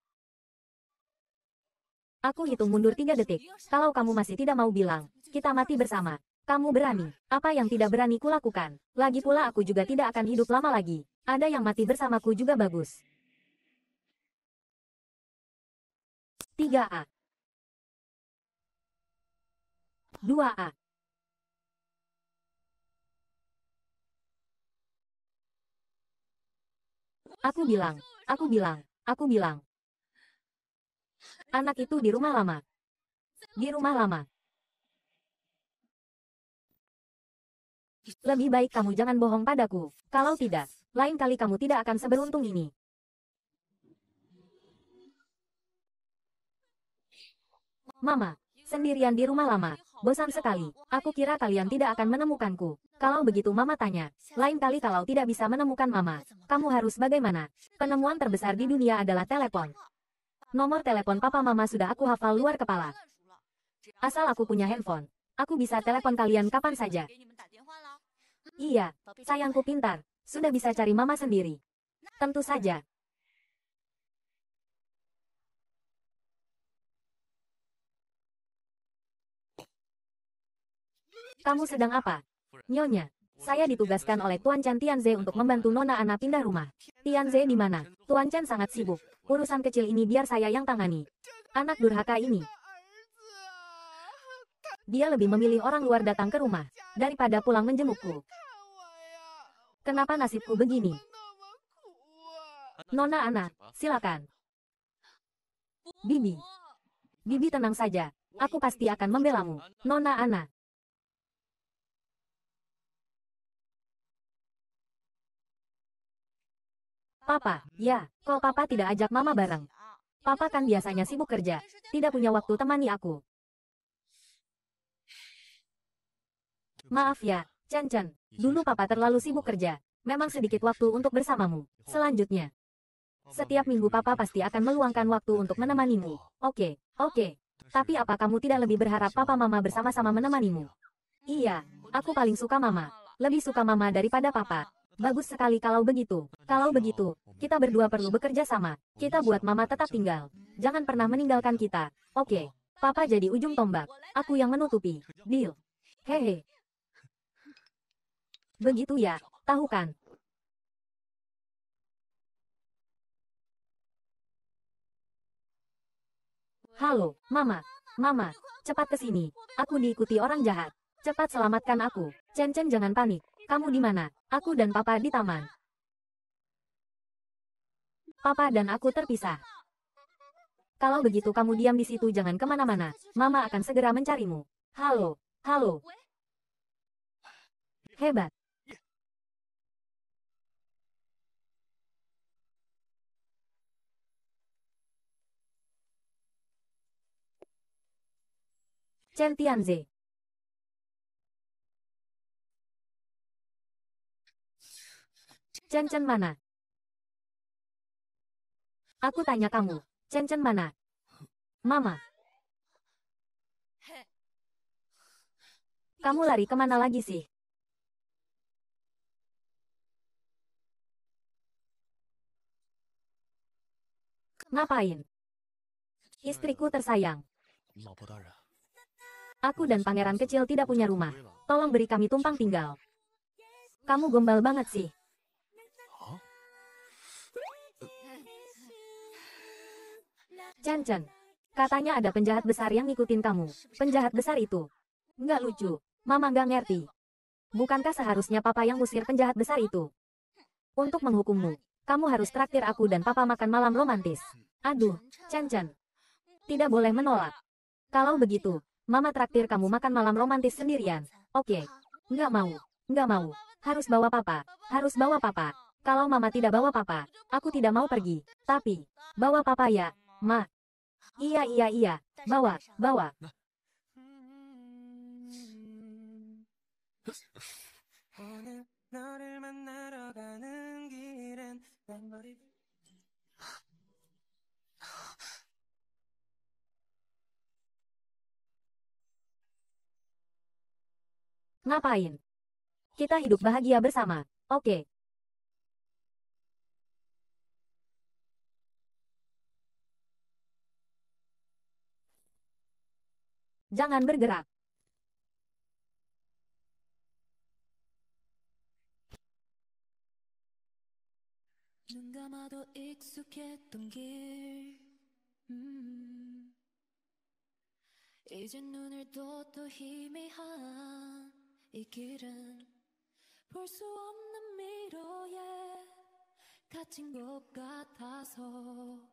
Aku hitung mundur tiga detik. Kalau kamu masih tidak mau bilang, kita mati bersama. Kamu berani. Apa yang tidak berani kulakukan? Lagi pula aku juga tidak akan hidup lama lagi. Ada yang mati bersamaku juga bagus. 3A. 2A. Aku bilang, aku bilang, aku bilang. Anak itu di rumah lama. Di rumah lama. Lebih baik kamu jangan bohong padaku. Kalau tidak, lain kali kamu tidak akan seberuntung ini. Mama, sendirian di rumah lama. Bosan sekali, aku kira kalian tidak akan menemukanku. Kalau begitu mama tanya, lain kali kalau tidak bisa menemukan mama, kamu harus bagaimana? Penemuan terbesar di dunia adalah telepon. Nomor telepon papa mama sudah aku hafal luar kepala. Asal aku punya handphone, aku bisa telepon kalian kapan saja. Iya, sayangku pintar, sudah bisa cari mama sendiri. Tentu saja, Kamu sedang apa? Nyonya, saya ditugaskan oleh Tuan Chan Tianze untuk membantu Nona Ana pindah rumah. Tianze di mana? Tuan Chan sangat sibuk. Urusan kecil ini biar saya yang tangani. Anak durhaka ini. Dia lebih memilih orang luar datang ke rumah, daripada pulang menjemukku. Kenapa nasibku begini? Nona Ana, silakan. Bibi. Bibi tenang saja, aku pasti akan membelamu. Nona Ana, Papa, ya, kok papa tidak ajak mama bareng? Papa kan biasanya sibuk kerja, tidak punya waktu temani aku. Maaf ya, Chen Chen, dulu papa terlalu sibuk kerja, memang sedikit waktu untuk bersamamu. Selanjutnya, setiap minggu papa pasti akan meluangkan waktu untuk menemanimu. Oke, oke. Tapi apa kamu tidak lebih berharap papa mama bersama-sama menemanimu? Iya, aku paling suka mama. Lebih suka mama daripada papa. Bagus sekali kalau begitu. Kalau begitu, kita berdua perlu bekerja sama. Kita buat mama tetap tinggal. Jangan pernah meninggalkan kita. Oke. Okay. Papa jadi ujung tombak. Aku yang menutupi. Deal. Hehe. Begitu ya, tahu kan? Halo, Mama. Mama, cepat ke sini. Aku diikuti orang jahat. Cepat selamatkan aku. Chen Chen jangan panik. Kamu di mana? Aku dan papa di taman. Papa dan aku terpisah. Kalau begitu kamu diam di situ jangan kemana-mana. Mama akan segera mencarimu. Halo, halo. Hebat. Chen Tianze. Cencen mana? Aku tanya kamu, cencen mana? Mama. Kamu lari kemana lagi sih? Ngapain? Istriku tersayang. Aku dan pangeran kecil tidak punya rumah. Tolong beri kami tumpang tinggal. Kamu gombal banget sih. Chen Chen. Katanya ada penjahat besar yang ngikutin kamu. Penjahat besar itu. Nggak lucu. Mama nggak ngerti. Bukankah seharusnya papa yang usir penjahat besar itu? Untuk menghukummu, kamu harus traktir aku dan papa makan malam romantis. Aduh, Chen Chen. Tidak boleh menolak. Kalau begitu, mama traktir kamu makan malam romantis sendirian. Oke. Nggak mau. Nggak mau. Harus bawa papa. Harus bawa papa. Kalau mama tidak bawa papa, aku tidak mau pergi. Tapi, bawa papa ya, ma. Iya, iya, iya. Bawa, bawa. Ngapain? Kita hidup bahagia bersama. Oke. Okay. Jangan bergerak. 눈 감아도 익숙했던 길 음. 이제 눈을 떠도 희미한 이 길은 볼 수 없는 미로에 갇힌 것 같아서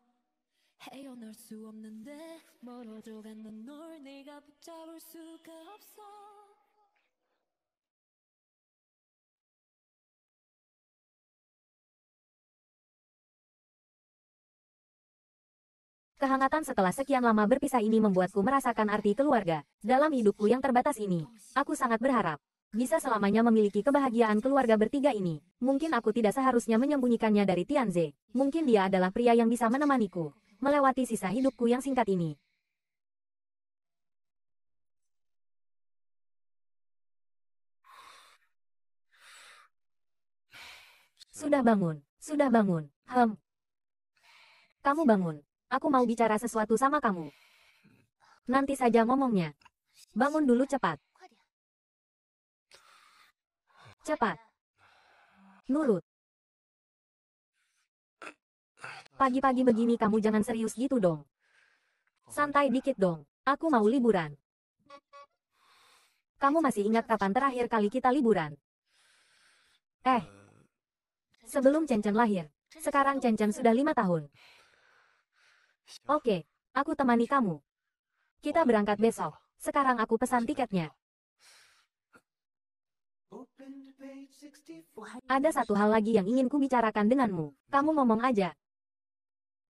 헤어날 수 없는데 멀어져 가는 널 내가 붙잡을 수가 없어 Kehangatan setelah sekian lama berpisah ini membuatku merasakan arti keluarga. Dalam hidupku yang terbatas ini, aku sangat berharap bisa selamanya memiliki kebahagiaan keluarga bertiga ini. Mungkin aku tidak seharusnya menyembunyikannya dari Tianze. Mungkin dia adalah pria yang bisa menemaniku, melewati sisa hidupku yang singkat ini. Sudah bangun, sudah bangun, hem. Kamu bangun, aku mau bicara sesuatu sama kamu. Nanti saja ngomongnya. Bangun dulu cepat. Cepat. Nurut. Pagi-pagi begini kamu jangan serius gitu dong. Santai dikit dong. Aku mau liburan. Kamu masih ingat kapan terakhir kali kita liburan? Eh. Sebelum Cencen lahir. Sekarang Cencen sudah lima tahun. Oke, aku temani kamu. Kita berangkat besok. Sekarang aku pesan tiketnya. Ada satu hal lagi yang ingin ku bicarakan denganmu. Kamu ngomong aja.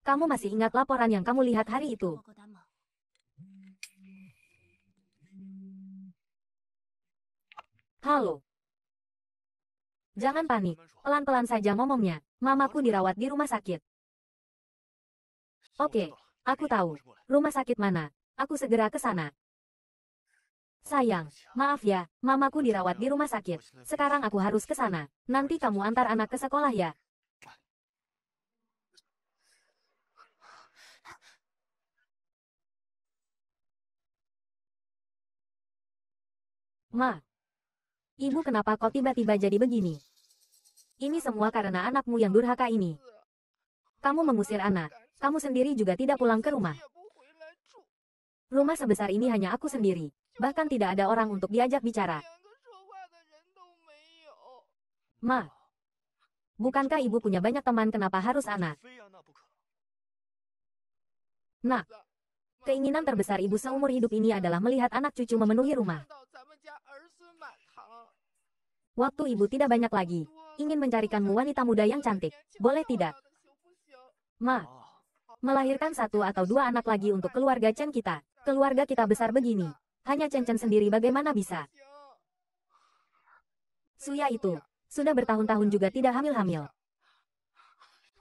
Kamu masih ingat laporan yang kamu lihat hari itu? Halo. Jangan panik. Pelan-pelan saja ngomongnya. Mamaku dirawat di rumah sakit. Oke, aku tahu. Rumah sakit mana? Aku segera ke sana. Sayang, maaf ya, mamaku dirawat di rumah sakit. Sekarang aku harus ke sana. Nanti kamu antar anak ke sekolah ya. Ma, ibu kenapa kau tiba-tiba jadi begini? Ini semua karena anakmu yang durhaka ini. Kamu mengusir anak, kamu sendiri juga tidak pulang ke rumah. Rumah sebesar ini hanya aku sendiri. Bahkan tidak ada orang untuk diajak bicara. Ma, bukankah ibu punya banyak teman kenapa harus anak? Nah, keinginan terbesar ibu seumur hidup ini adalah melihat anak cucu memenuhi rumah. Waktu ibu tidak banyak lagi, ingin mencarikanmu wanita muda yang cantik, boleh tidak? Ma, melahirkan satu atau dua anak lagi untuk keluarga Chen kita, keluarga kita besar begini, hanya Chen Chen sendiri bagaimana bisa? Suya itu, sudah bertahun-tahun juga tidak hamil-hamil.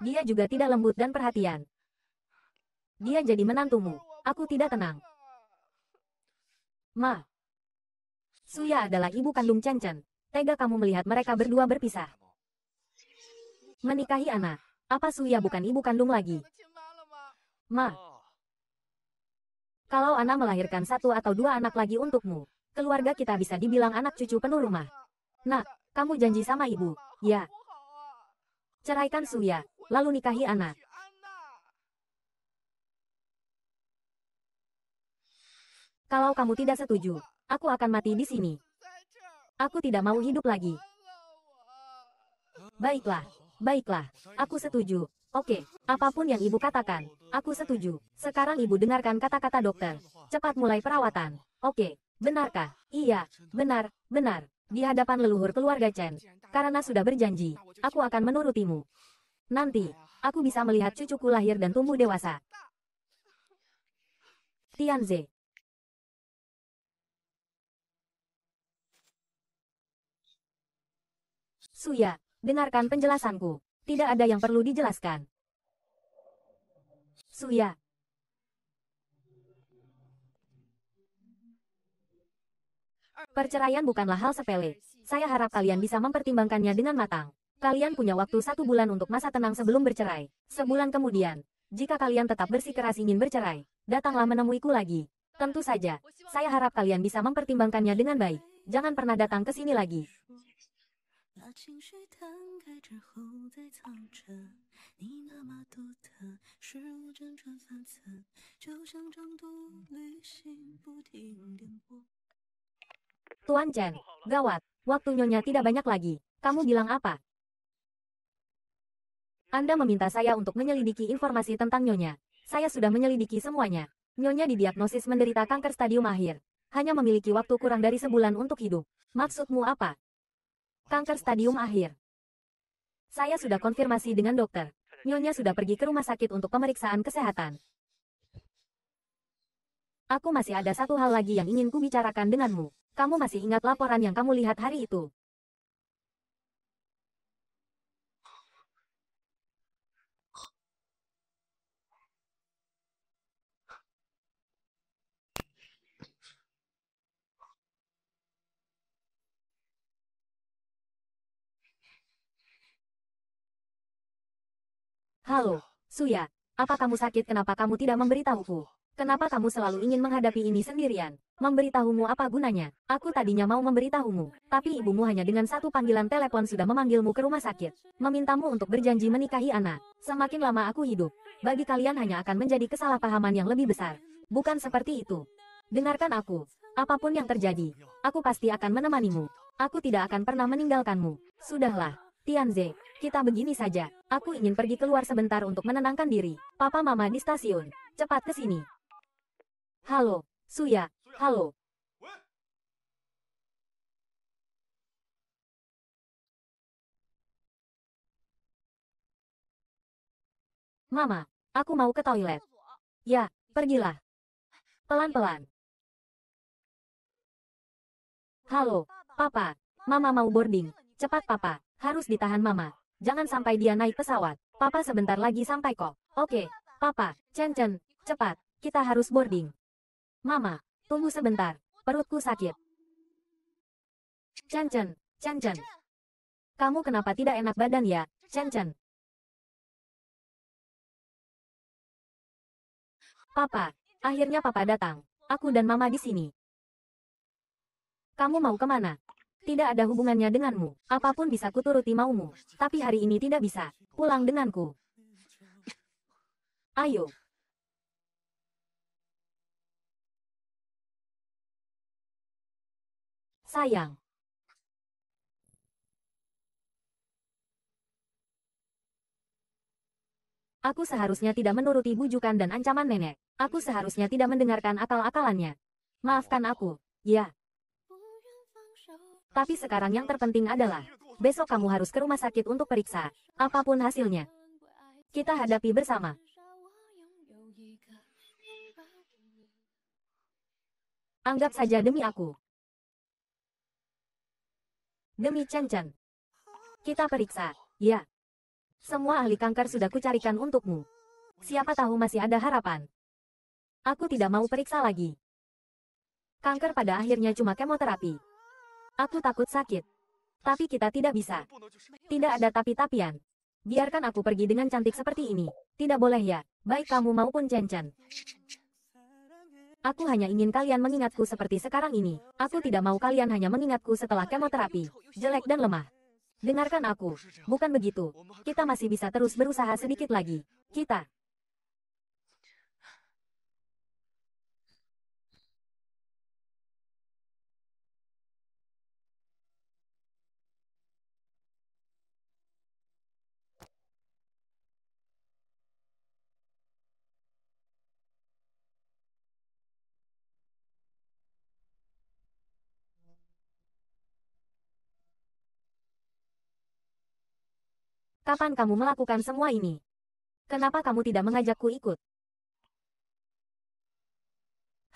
Dia juga tidak lembut dan perhatian. Dia jadi menantumu, aku tidak tenang. Ma. Suya adalah ibu kandung Chen Chen. Tega kamu melihat mereka berdua berpisah. Menikahi Ana. Apa Suya bukan ibu kandung lagi? Ma. Kalau Ana melahirkan satu atau dua anak lagi untukmu, keluarga kita bisa dibilang anak cucu penuh rumah. Nah, kamu janji sama ibu, ya? Ceraikan Suya, lalu nikahi Ana. Kalau kamu tidak setuju, aku akan mati di sini. Aku tidak mau hidup lagi. Baiklah, baiklah, aku setuju, Oke, apapun yang ibu katakan, aku setuju. Sekarang ibu dengarkan kata-kata dokter. Cepat mulai perawatan. Oke, benarkah? Iya, benar, benar. Di hadapan leluhur keluarga Chen, karena sudah berjanji, aku akan menurutimu. Nanti, aku bisa melihat cucuku lahir dan tumbuh dewasa. Tianze. Suya, dengarkan penjelasanku. Tidak ada yang perlu dijelaskan. Suya. Perceraian bukanlah hal sepele. Saya harap kalian bisa mempertimbangkannya dengan matang. Kalian punya waktu satu bulan untuk masa tenang sebelum bercerai. Sebulan kemudian, jika kalian tetap bersikeras ingin bercerai, datanglah menemuiku lagi. Tentu saja, saya harap kalian bisa mempertimbangkannya dengan baik. Jangan pernah datang ke sini lagi. Tuan Chen, gawat, waktu nyonya tidak banyak lagi. Kamu bilang apa? Anda meminta saya untuk menyelidiki informasi tentang nyonya. Saya sudah menyelidiki semuanya. Nyonya didiagnosis menderita kanker stadium akhir. Hanya memiliki waktu kurang dari sebulan untuk hidup. Maksudmu apa? Kanker stadium akhir. Saya sudah konfirmasi dengan dokter. Nyonya sudah pergi ke rumah sakit untuk pemeriksaan kesehatan. Aku masih ada satu hal lagi yang ingin kubicarakan denganmu. Kamu masih ingat laporan yang kamu lihat hari itu? Halo, Suya, apa kamu sakit kenapa kamu tidak memberitahuku? Kenapa kamu selalu ingin menghadapi ini sendirian? Memberitahumu apa gunanya? Aku tadinya mau memberitahumu, tapi ibumu hanya dengan satu panggilan telepon sudah memanggilmu ke rumah sakit. Memintamu untuk berjanji menikahi anak. Semakin lama aku hidup, bagi kalian hanya akan menjadi kesalahpahaman yang lebih besar. Bukan seperti itu. Dengarkan aku, apapun yang terjadi, aku pasti akan menemanimu. Aku tidak akan pernah meninggalkanmu. Sudahlah, Tianze, kita begini saja. Aku ingin pergi keluar sebentar untuk menenangkan diri. Papa mama di stasiun. Cepat ke sini. Halo, Suya. Halo. Mama, aku mau ke toilet. Ya, pergilah. Pelan-pelan. Halo, Papa. Mama mau boarding. Cepat, Papa. Harus ditahan mama. Jangan sampai dia naik pesawat. Papa sebentar lagi sampai kok. Oke, Papa, Chen Chen, cepat, kita harus boarding. Mama, tunggu sebentar, perutku sakit. Chen Chen, Chen Chen. Kamu kenapa tidak enak badan ya, Chen Chen? Papa, akhirnya Papa datang. Aku dan Mama di sini. Kamu mau kemana? Tidak ada hubungannya denganmu. Apapun bisa kuturuti maumu. Tapi hari ini tidak bisa. Pulang denganku. Ayo. Sayang. Aku seharusnya tidak menuruti bujukan dan ancaman nenek. Aku seharusnya tidak mendengarkan akal-akalannya. Maafkan aku. Ya, tapi sekarang yang terpenting adalah, besok kamu harus ke rumah sakit untuk periksa, apapun hasilnya. Kita hadapi bersama. Anggap saja demi aku. Demi Chen Chen. Kita periksa, ya. Semua ahli kanker sudah kucarikan untukmu. Siapa tahu masih ada harapan. Aku tidak mau periksa lagi. Kanker pada akhirnya cuma kemoterapi. Aku takut sakit. Tapi kita tidak bisa. Tidak ada tapi-tapian. Biarkan aku pergi dengan cantik seperti ini. Tidak boleh ya, baik kamu maupun Chen-Chen. Aku hanya ingin kalian mengingatku seperti sekarang ini. Aku tidak mau kalian hanya mengingatku setelah kemoterapi, jelek dan lemah. Dengarkan aku, bukan begitu. Kita masih bisa terus berusaha sedikit lagi. Kita Kapan kamu melakukan semua ini? Kenapa kamu tidak mengajakku ikut?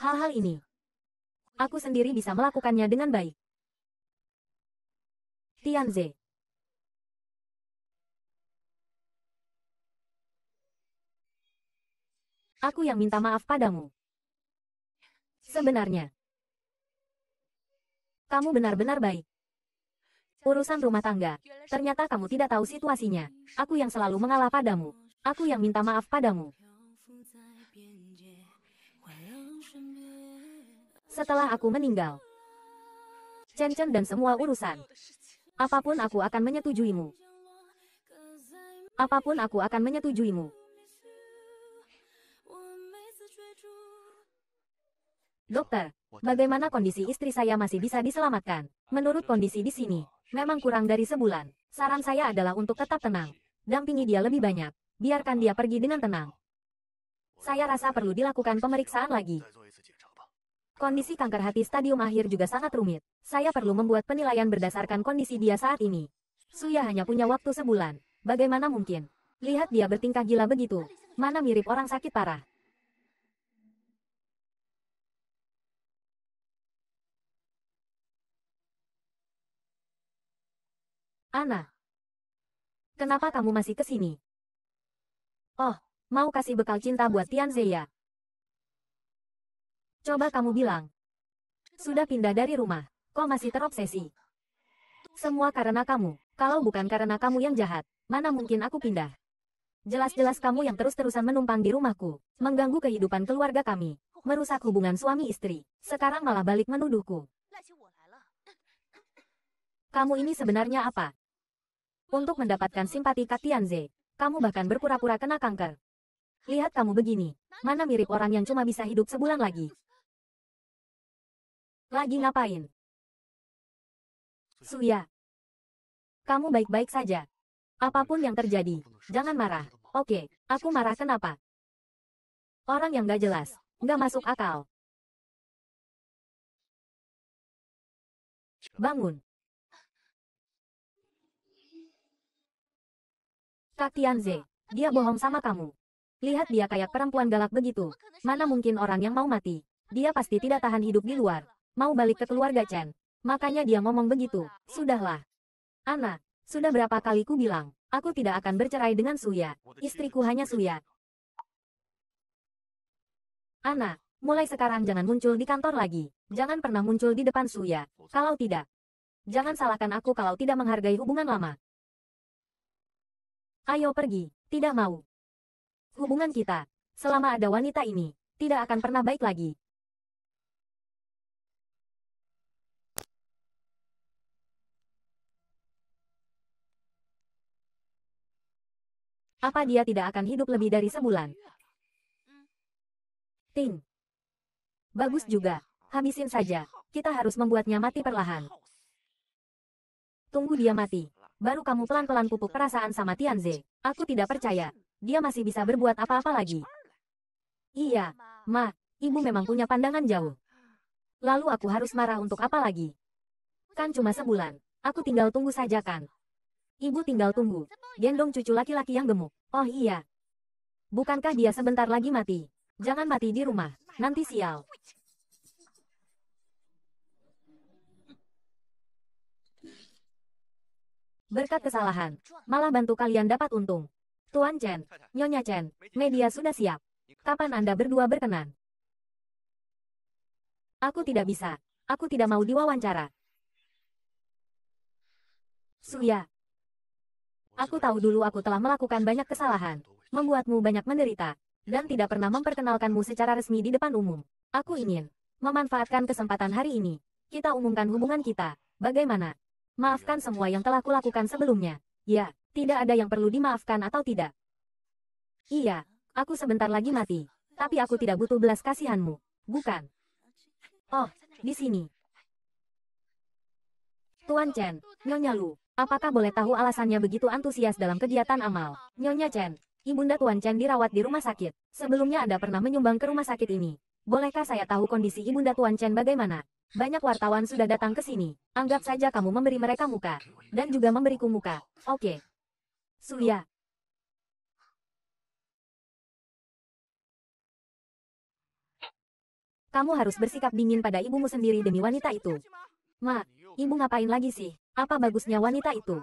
Hal-hal ini. Aku sendiri bisa melakukannya dengan baik. Tianze. Aku yang minta maaf padamu. Sebenarnya. Kamu benar-benar baik. Urusan rumah tangga. Ternyata kamu tidak tahu situasinya. Aku yang selalu mengalah padamu. Aku yang minta maaf padamu. Setelah aku meninggal. Chen Chen dan semua urusan. Apapun aku akan menyetujuimu. Apapun aku akan menyetujuimu. Dokter, bagaimana kondisi istri saya masih bisa diselamatkan? Menurut kondisi di sini, oh, memang kurang dari sebulan. Saran saya adalah untuk tetap tenang. Dampingi dia lebih banyak. Biarkan dia pergi dengan tenang. Oh, saya rasa perlu dilakukan pemeriksaan lagi. Kondisi kanker hati stadium akhir juga sangat rumit. Saya perlu membuat penilaian berdasarkan kondisi dia saat ini. Suya hanya punya waktu sebulan. Bagaimana mungkin? Lihat dia bertingkah gila begitu. Mana mirip orang sakit parah. Ana. Kenapa kamu masih ke sini? Oh, mau kasih bekal cinta buat Tian Zeya. Coba kamu bilang. Sudah pindah dari rumah, kok masih terobsesi? Semua karena kamu. Kalau bukan karena kamu yang jahat, mana mungkin aku pindah? Jelas-jelas kamu yang terus-terusan menumpang di rumahku, mengganggu kehidupan keluarga kami, merusak hubungan suami istri, sekarang malah balik menuduhku. Kamu ini sebenarnya apa? Untuk mendapatkan simpati Kak kamu bahkan berpura-pura kena kanker. Lihat kamu begini, mana mirip orang yang cuma bisa hidup sebulan lagi. Lagi ngapain? Suya. Kamu baik-baik saja. Apapun yang terjadi, jangan marah. Oke, aku marah kenapa? Orang yang gak jelas, gak masuk akal. Bangun. Kak Tianze, dia bohong sama kamu. Lihat dia kayak perempuan galak begitu. Mana mungkin orang yang mau mati. Dia pasti tidak tahan hidup di luar. Mau balik ke keluarga Chen. Makanya dia ngomong begitu. Sudahlah. Ana, sudah berapa kali ku bilang, aku tidak akan bercerai dengan Suya. Istriku hanya Suya. Ana, mulai sekarang jangan muncul di kantor lagi. Jangan pernah muncul di depan Suya. Kalau tidak, jangan salahkan aku kalau tidak menghargai hubungan lama. Ayo pergi, tidak mau. Hubungan kita, selama ada wanita ini, tidak akan pernah baik lagi. Apa dia tidak akan hidup lebih dari sebulan? Ting. Bagus juga. Habisin saja. Kita harus membuatnya mati perlahan. Tunggu dia mati baru kamu pelan-pelan pupuk perasaan sama Tianze. Aku tidak percaya, dia masih bisa berbuat apa-apa lagi. Iya, Ma, ibu memang punya pandangan jauh. Lalu aku harus marah untuk apa lagi? Kan cuma sebulan, aku tinggal tunggu saja kan. Ibu tinggal tunggu, gendong cucu laki-laki yang gemuk. Oh iya. Bukankah dia sebentar lagi mati? Jangan mati di rumah, nanti sial. berkat kesalahan. Malah bantu kalian dapat untung. Tuan Chen, Nyonya Chen, media sudah siap. Kapan Anda berdua berkenan? Aku tidak bisa. Aku tidak mau diwawancara. Suya. Aku tahu dulu aku telah melakukan banyak kesalahan, membuatmu banyak menderita, dan tidak pernah memperkenalkanmu secara resmi di depan umum. Aku ingin memanfaatkan kesempatan hari ini. Kita umumkan hubungan kita. Bagaimana? Maafkan semua yang telah kulakukan sebelumnya. Ya, tidak ada yang perlu dimaafkan atau tidak. Iya, aku sebentar lagi mati. Tapi aku tidak butuh belas kasihanmu. Bukan. Oh, di sini. Tuan Chen, Nyonya Lu, apakah boleh tahu alasannya begitu antusias dalam kegiatan amal? Nyonya Chen, Ibunda Tuan Chen dirawat di rumah sakit. Sebelumnya Anda pernah menyumbang ke rumah sakit ini. Bolehkah saya tahu kondisi Ibunda Tuan Chen bagaimana? Banyak wartawan sudah datang ke sini. Anggap saja kamu memberi mereka muka. Dan juga memberiku muka. Oke. Okay. Suya. Kamu harus bersikap dingin pada ibumu sendiri demi wanita itu. Ma, ibu ngapain lagi sih? Apa bagusnya wanita itu?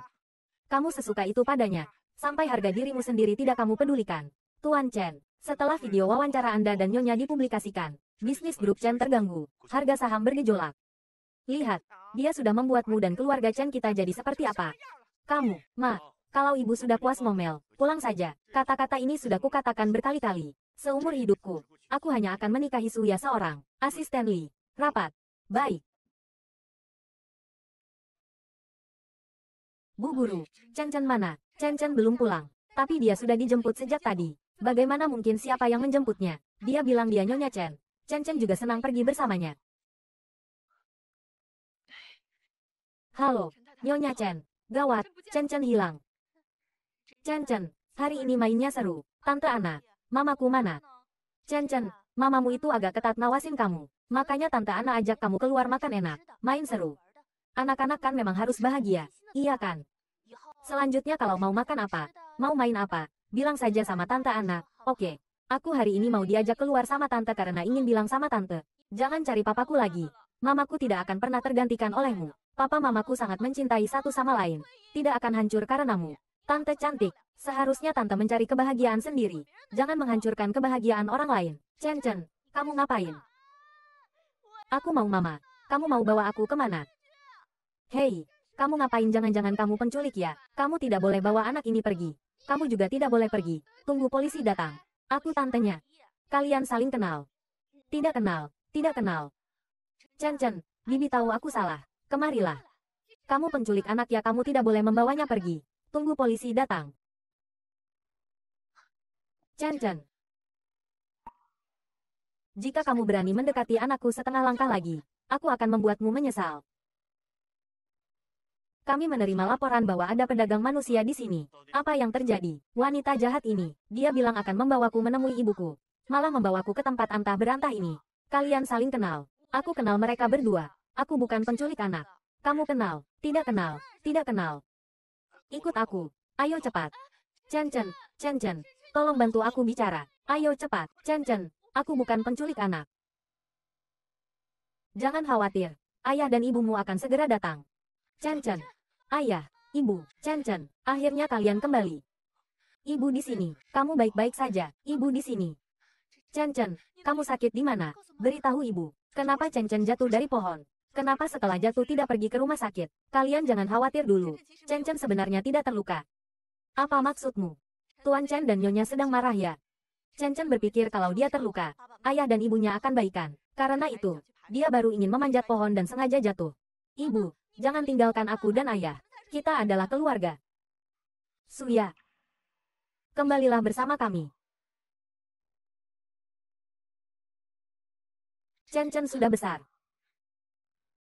Kamu sesuka itu padanya. Sampai harga dirimu sendiri tidak kamu pedulikan. Tuan Chen, setelah video wawancara Anda dan Nyonya dipublikasikan, bisnis grup Chen terganggu. Harga saham bergejolak. Lihat, dia sudah membuatmu dan keluarga Chen kita jadi seperti apa. Kamu, Ma, kalau ibu sudah puas ngomel, pulang saja. Kata-kata ini sudah kukatakan berkali-kali. Seumur hidupku, aku hanya akan menikahi Suya seorang. Asisten Li, Rapat. Baik. Bu Guru, Chen Chen mana? Chen Chen belum pulang. Tapi dia sudah dijemput sejak tadi. Bagaimana mungkin siapa yang menjemputnya? Dia bilang dia Nyonya Chen. Chen Chen juga senang pergi bersamanya. Halo, Nyonya Chen. Gawat, Chen Chen hilang. Chen Chen, hari ini mainnya seru. Tante Ana, mamaku mana? Chen Chen, mamamu itu agak ketat nawasin kamu. Makanya Tante Ana ajak kamu keluar makan enak, main seru. Anak-anak kan memang harus bahagia, iya kan? Selanjutnya kalau mau makan apa, mau main apa, bilang saja sama Tante Ana, oke. Okay. Aku hari ini mau diajak keluar sama tante karena ingin bilang sama tante. Jangan cari papaku lagi. Mamaku tidak akan pernah tergantikan olehmu. Papa mamaku sangat mencintai satu sama lain. Tidak akan hancur karenamu. Tante cantik, seharusnya tante mencari kebahagiaan sendiri. Jangan menghancurkan kebahagiaan orang lain. Chen Chen, kamu ngapain? Aku mau mama. Kamu mau bawa aku kemana? Hei, kamu ngapain jangan-jangan kamu penculik ya? Kamu tidak boleh bawa anak ini pergi. Kamu juga tidak boleh pergi. Tunggu polisi datang. Aku tantenya. Kalian saling kenal. Tidak kenal, tidak kenal. Chen Chen, Bibi tahu aku salah. Kemarilah. Kamu penculik anak ya kamu tidak boleh membawanya pergi. Tunggu polisi datang. Chen Chen. Jika kamu berani mendekati anakku setengah langkah lagi, aku akan membuatmu menyesal. Kami menerima laporan bahwa ada pedagang manusia di sini. Apa yang terjadi? Wanita jahat ini. Dia bilang akan membawaku menemui ibuku. Malah membawaku ke tempat antah berantah ini. Kalian saling kenal. Aku kenal mereka berdua. Aku bukan penculik anak. Kamu kenal. Tidak kenal. Tidak kenal. Ikut aku. Ayo cepat. Chen Chen. Chen Chen. Tolong bantu aku bicara. Ayo cepat. Chen Chen. Aku bukan penculik anak. Jangan khawatir. Ayah dan ibumu akan segera datang. Chen Chen. Ayah, Ibu, chen akhirnya kalian kembali. Ibu di sini, kamu baik-baik saja, Ibu di sini. chen kamu sakit di mana? Beritahu Ibu, kenapa chen jatuh dari pohon? Kenapa setelah jatuh tidak pergi ke rumah sakit? Kalian jangan khawatir dulu, chen sebenarnya tidak terluka. Apa maksudmu? Tuan Chen dan Nyonya sedang marah ya? Chen-Chen berpikir kalau dia terluka, ayah dan ibunya akan baikan. Karena itu, dia baru ingin memanjat pohon dan sengaja jatuh. Ibu, jangan tinggalkan aku dan ayah. Kita adalah keluarga. Suya. Kembalilah bersama kami. Chen Chen sudah besar.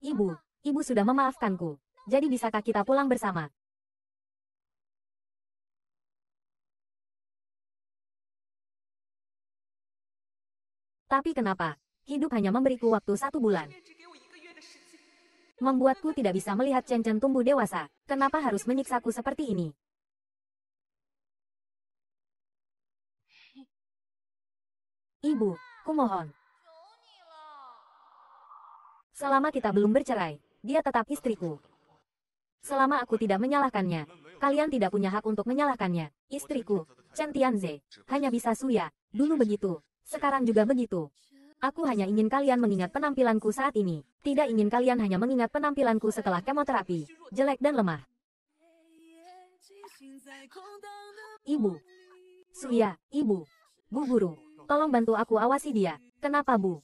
Ibu, ibu sudah memaafkanku. Jadi bisakah kita pulang bersama? Tapi kenapa? Hidup hanya memberiku waktu satu bulan. Membuatku tidak bisa melihat Chen tumbuh dewasa. Kenapa harus menyiksaku seperti ini? Ibu, kumohon. Selama kita belum bercerai, dia tetap istriku. Selama aku tidak menyalahkannya, kalian tidak punya hak untuk menyalahkannya. Istriku, Chen Tianze, hanya bisa Suya, dulu begitu, sekarang juga begitu. Aku hanya ingin kalian mengingat penampilanku saat ini. Tidak ingin kalian hanya mengingat penampilanku setelah kemoterapi, jelek dan lemah. Ibu. Suya, Ibu. Bu Guru, tolong bantu aku awasi dia. Kenapa, Bu?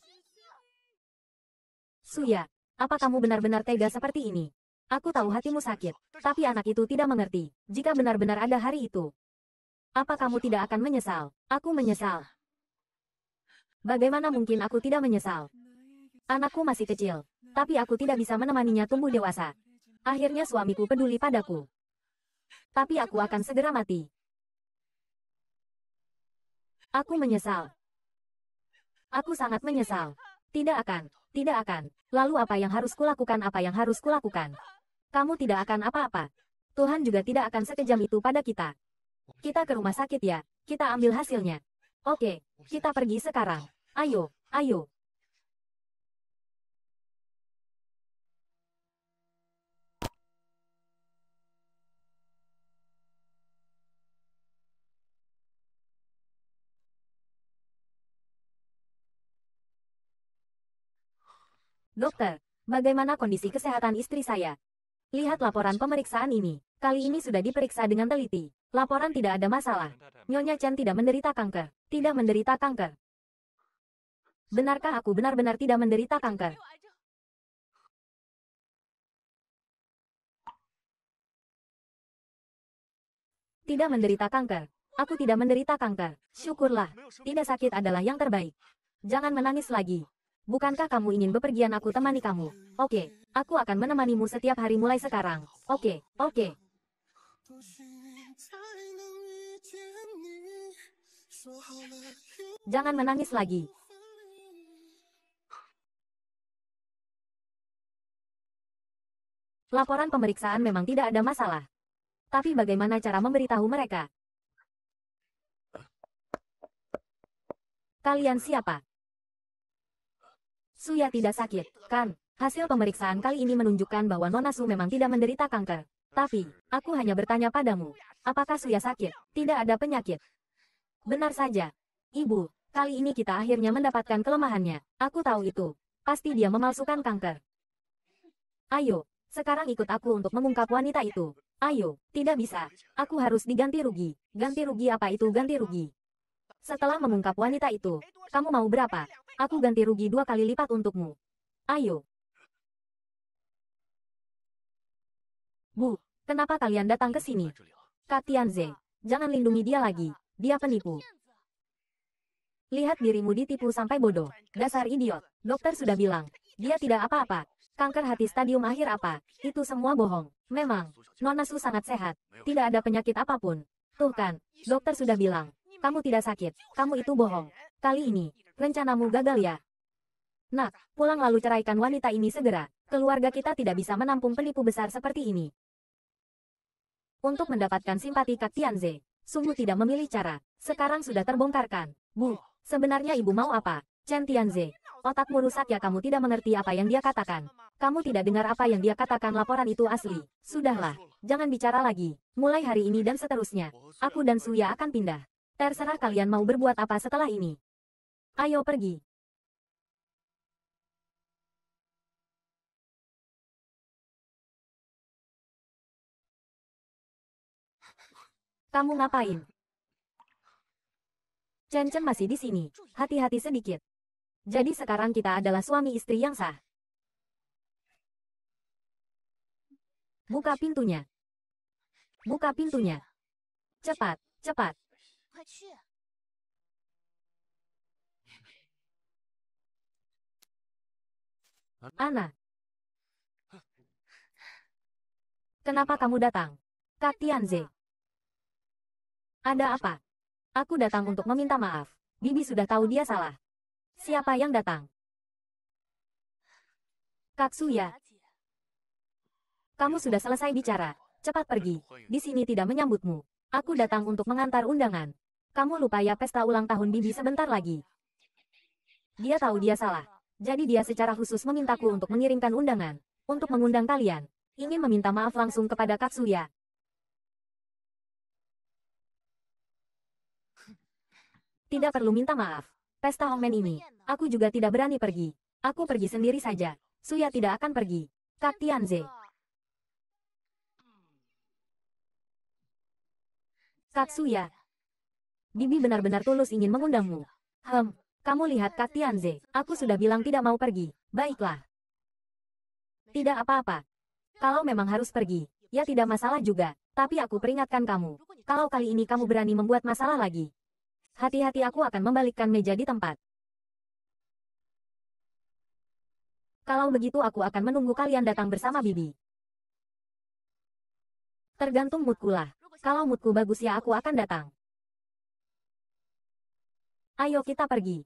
Suya, apa kamu benar-benar tega seperti ini? Aku tahu hatimu sakit, tapi anak itu tidak mengerti. Jika benar-benar ada hari itu, apa kamu tidak akan menyesal? Aku menyesal. Bagaimana mungkin aku tidak menyesal? Anakku masih kecil, tapi aku tidak bisa menemaninya tumbuh dewasa. Akhirnya suamiku peduli padaku. Tapi aku akan segera mati. Aku menyesal. Aku sangat menyesal. Tidak akan, tidak akan. Lalu apa yang harus kulakukan apa yang harus kulakukan? Kamu tidak akan apa-apa. Tuhan juga tidak akan sekejam itu pada kita. Kita ke rumah sakit ya, kita ambil hasilnya. Oke, kita pergi sekarang. Ayo, ayo. Dokter, bagaimana kondisi kesehatan istri saya? Lihat laporan pemeriksaan ini. Kali ini sudah diperiksa dengan teliti. Laporan tidak ada masalah. Nyonya Chen tidak menderita kanker. Tidak menderita kanker. Benarkah aku benar-benar tidak menderita kanker? Tidak menderita kanker. Aku tidak menderita kanker. Syukurlah. Tidak sakit adalah yang terbaik. Jangan menangis lagi. Bukankah kamu ingin bepergian aku temani kamu? Oke, okay. aku akan menemanimu setiap hari mulai sekarang. Oke, okay. oke. Okay. Jangan menangis lagi. Laporan pemeriksaan memang tidak ada masalah. Tapi bagaimana cara memberitahu mereka? Kalian siapa? Suya tidak sakit, kan? Hasil pemeriksaan kali ini menunjukkan bahwa Nona Su memang tidak menderita kanker. Tapi, aku hanya bertanya padamu, apakah Suya sakit? Tidak ada penyakit. Benar saja. Ibu, kali ini kita akhirnya mendapatkan kelemahannya. Aku tahu itu. Pasti dia memalsukan kanker. Ayo, sekarang ikut aku untuk mengungkap wanita itu. Ayo, tidak bisa. Aku harus diganti rugi. Ganti rugi apa itu ganti rugi? Setelah mengungkap wanita itu, kamu mau berapa? Aku ganti rugi dua kali lipat untukmu. Ayo. Bu, kenapa kalian datang ke sini? Katian Ze, jangan lindungi dia lagi. Dia penipu. Lihat dirimu ditipu sampai bodoh. Dasar idiot. Dokter sudah bilang, dia tidak apa-apa. Kanker hati stadium akhir apa? Itu semua bohong. Memang, Nona Su sangat sehat. Tidak ada penyakit apapun. Tuh kan, dokter sudah bilang. Kamu tidak sakit. Kamu itu bohong. Kali ini, rencanamu gagal ya. Nak, pulang lalu ceraikan wanita ini segera. Keluarga kita tidak bisa menampung penipu besar seperti ini. Untuk mendapatkan simpati Kak Tianze, sungguh tidak memilih cara. Sekarang sudah terbongkarkan. Bu, sebenarnya ibu mau apa? Chen Tianze, Otakmu rusak ya kamu tidak mengerti apa yang dia katakan. Kamu tidak dengar apa yang dia katakan laporan itu asli. Sudahlah, jangan bicara lagi. Mulai hari ini dan seterusnya, aku dan Suya akan pindah. Terserah kalian mau berbuat apa setelah ini. Ayo pergi. Kamu ngapain? Chen Chen masih di sini. Hati-hati sedikit. Jadi sekarang kita adalah suami istri yang sah. Buka pintunya. Buka pintunya. Cepat, cepat. Ana. Kenapa kamu datang? Kak Tianze. Ada apa? Aku datang untuk meminta maaf. Bibi sudah tahu dia salah. Siapa yang datang? Katsuya. Kamu sudah selesai bicara. Cepat pergi. Di sini tidak menyambutmu. Aku datang untuk mengantar undangan. Kamu lupa ya pesta ulang tahun Bibi sebentar lagi. Dia tahu dia salah. Jadi dia secara khusus memintaku untuk mengirimkan undangan. Untuk mengundang kalian. Ingin meminta maaf langsung kepada Katsuya. Tidak perlu minta maaf. Pesta Hongmen ini, aku juga tidak berani pergi. Aku pergi sendiri saja. Suya tidak akan pergi. Kak Tianze. Kak Suya. Bibi benar-benar tulus ingin mengundangmu. Hem, kamu lihat Kak Tianze, aku sudah bilang tidak mau pergi. Baiklah. Tidak apa-apa. Kalau memang harus pergi, ya tidak masalah juga. Tapi aku peringatkan kamu, kalau kali ini kamu berani membuat masalah lagi, Hati-hati aku akan membalikkan meja di tempat. Kalau begitu aku akan menunggu kalian datang bersama Bibi. Tergantung moodku lah. Kalau moodku bagus ya aku akan datang. Ayo kita pergi.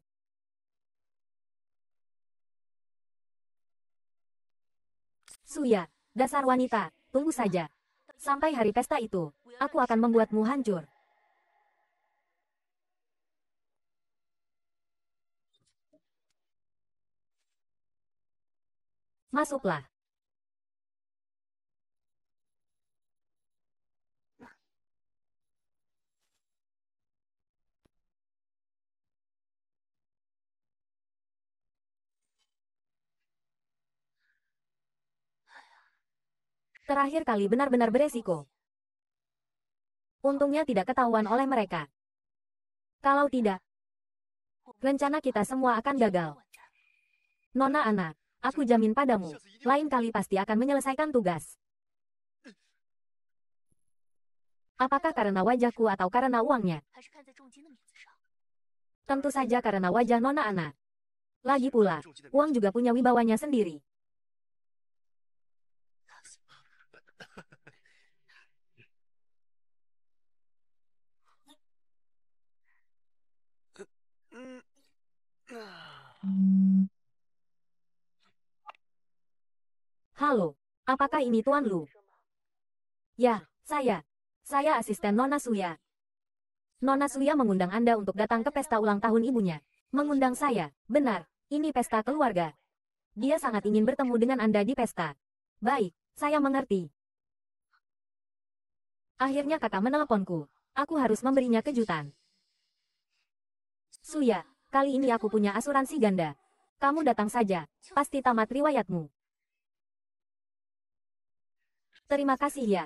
Suya, dasar wanita, tunggu saja. Sampai hari pesta itu, aku akan membuatmu hancur. Masuklah. Terakhir kali benar-benar beresiko. Untungnya tidak ketahuan oleh mereka. Kalau tidak, rencana kita semua akan gagal. Nona anak. Aku jamin padamu, lain kali pasti akan menyelesaikan tugas. Apakah karena wajahku atau karena uangnya? Tentu saja karena wajah Nona Ana. Lagi pula, uang juga punya wibawanya sendiri. Apakah ini Tuan Lu? Ya, saya. Saya asisten Nona Suya. Nona Suya mengundang Anda untuk datang ke pesta ulang tahun ibunya. Mengundang saya, benar, ini pesta keluarga. Dia sangat ingin bertemu dengan Anda di pesta. Baik, saya mengerti. Akhirnya kakak menelponku. Aku harus memberinya kejutan. Suya, kali ini aku punya asuransi ganda. Kamu datang saja, pasti tamat riwayatmu. Terima kasih ya.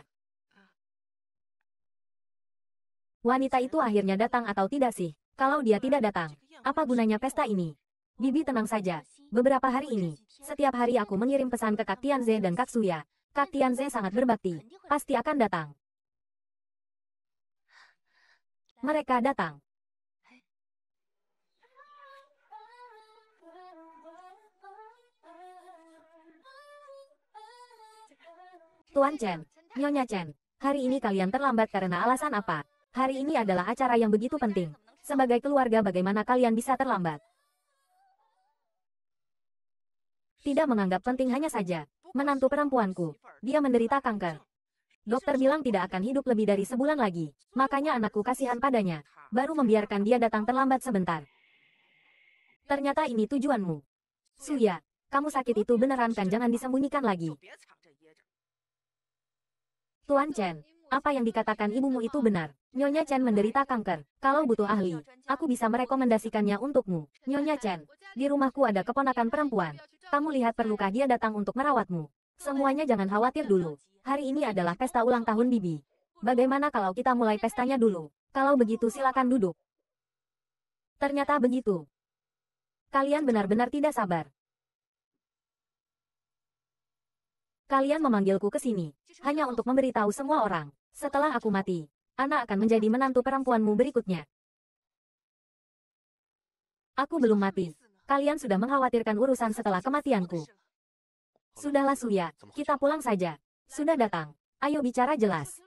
Wanita itu akhirnya datang atau tidak sih? Kalau dia tidak datang, apa gunanya pesta ini? Bibi tenang saja. Beberapa hari ini, setiap hari aku mengirim pesan ke Kak Tianze dan Kak Suya. Kak Tianze sangat berbakti, pasti akan datang. Mereka datang. Tuan Chen, Nyonya Chen, hari ini kalian terlambat karena alasan apa? Hari ini adalah acara yang begitu penting. Sebagai keluarga bagaimana kalian bisa terlambat? Tidak menganggap penting hanya saja. Menantu perempuanku. Dia menderita kanker. Dokter bilang tidak akan hidup lebih dari sebulan lagi. Makanya anakku kasihan padanya. Baru membiarkan dia datang terlambat sebentar. Ternyata ini tujuanmu. Suya, kamu sakit itu beneran kan jangan disembunyikan lagi. Tuan Chen, apa yang dikatakan ibumu itu benar. Nyonya Chen menderita kanker. Kalau butuh ahli, aku bisa merekomendasikannya untukmu. Nyonya Chen, di rumahku ada keponakan perempuan. Kamu lihat perlukah dia datang untuk merawatmu. Semuanya jangan khawatir dulu. Hari ini adalah pesta ulang tahun Bibi. Bagaimana kalau kita mulai pestanya dulu? Kalau begitu silakan duduk. Ternyata begitu. Kalian benar-benar tidak sabar. Kalian memanggilku ke sini, hanya untuk memberitahu semua orang, setelah aku mati, Ana akan menjadi menantu perempuanmu berikutnya. Aku belum mati. Kalian sudah mengkhawatirkan urusan setelah kematianku. Sudahlah Suya, kita pulang saja. Sudah datang. Ayo bicara jelas.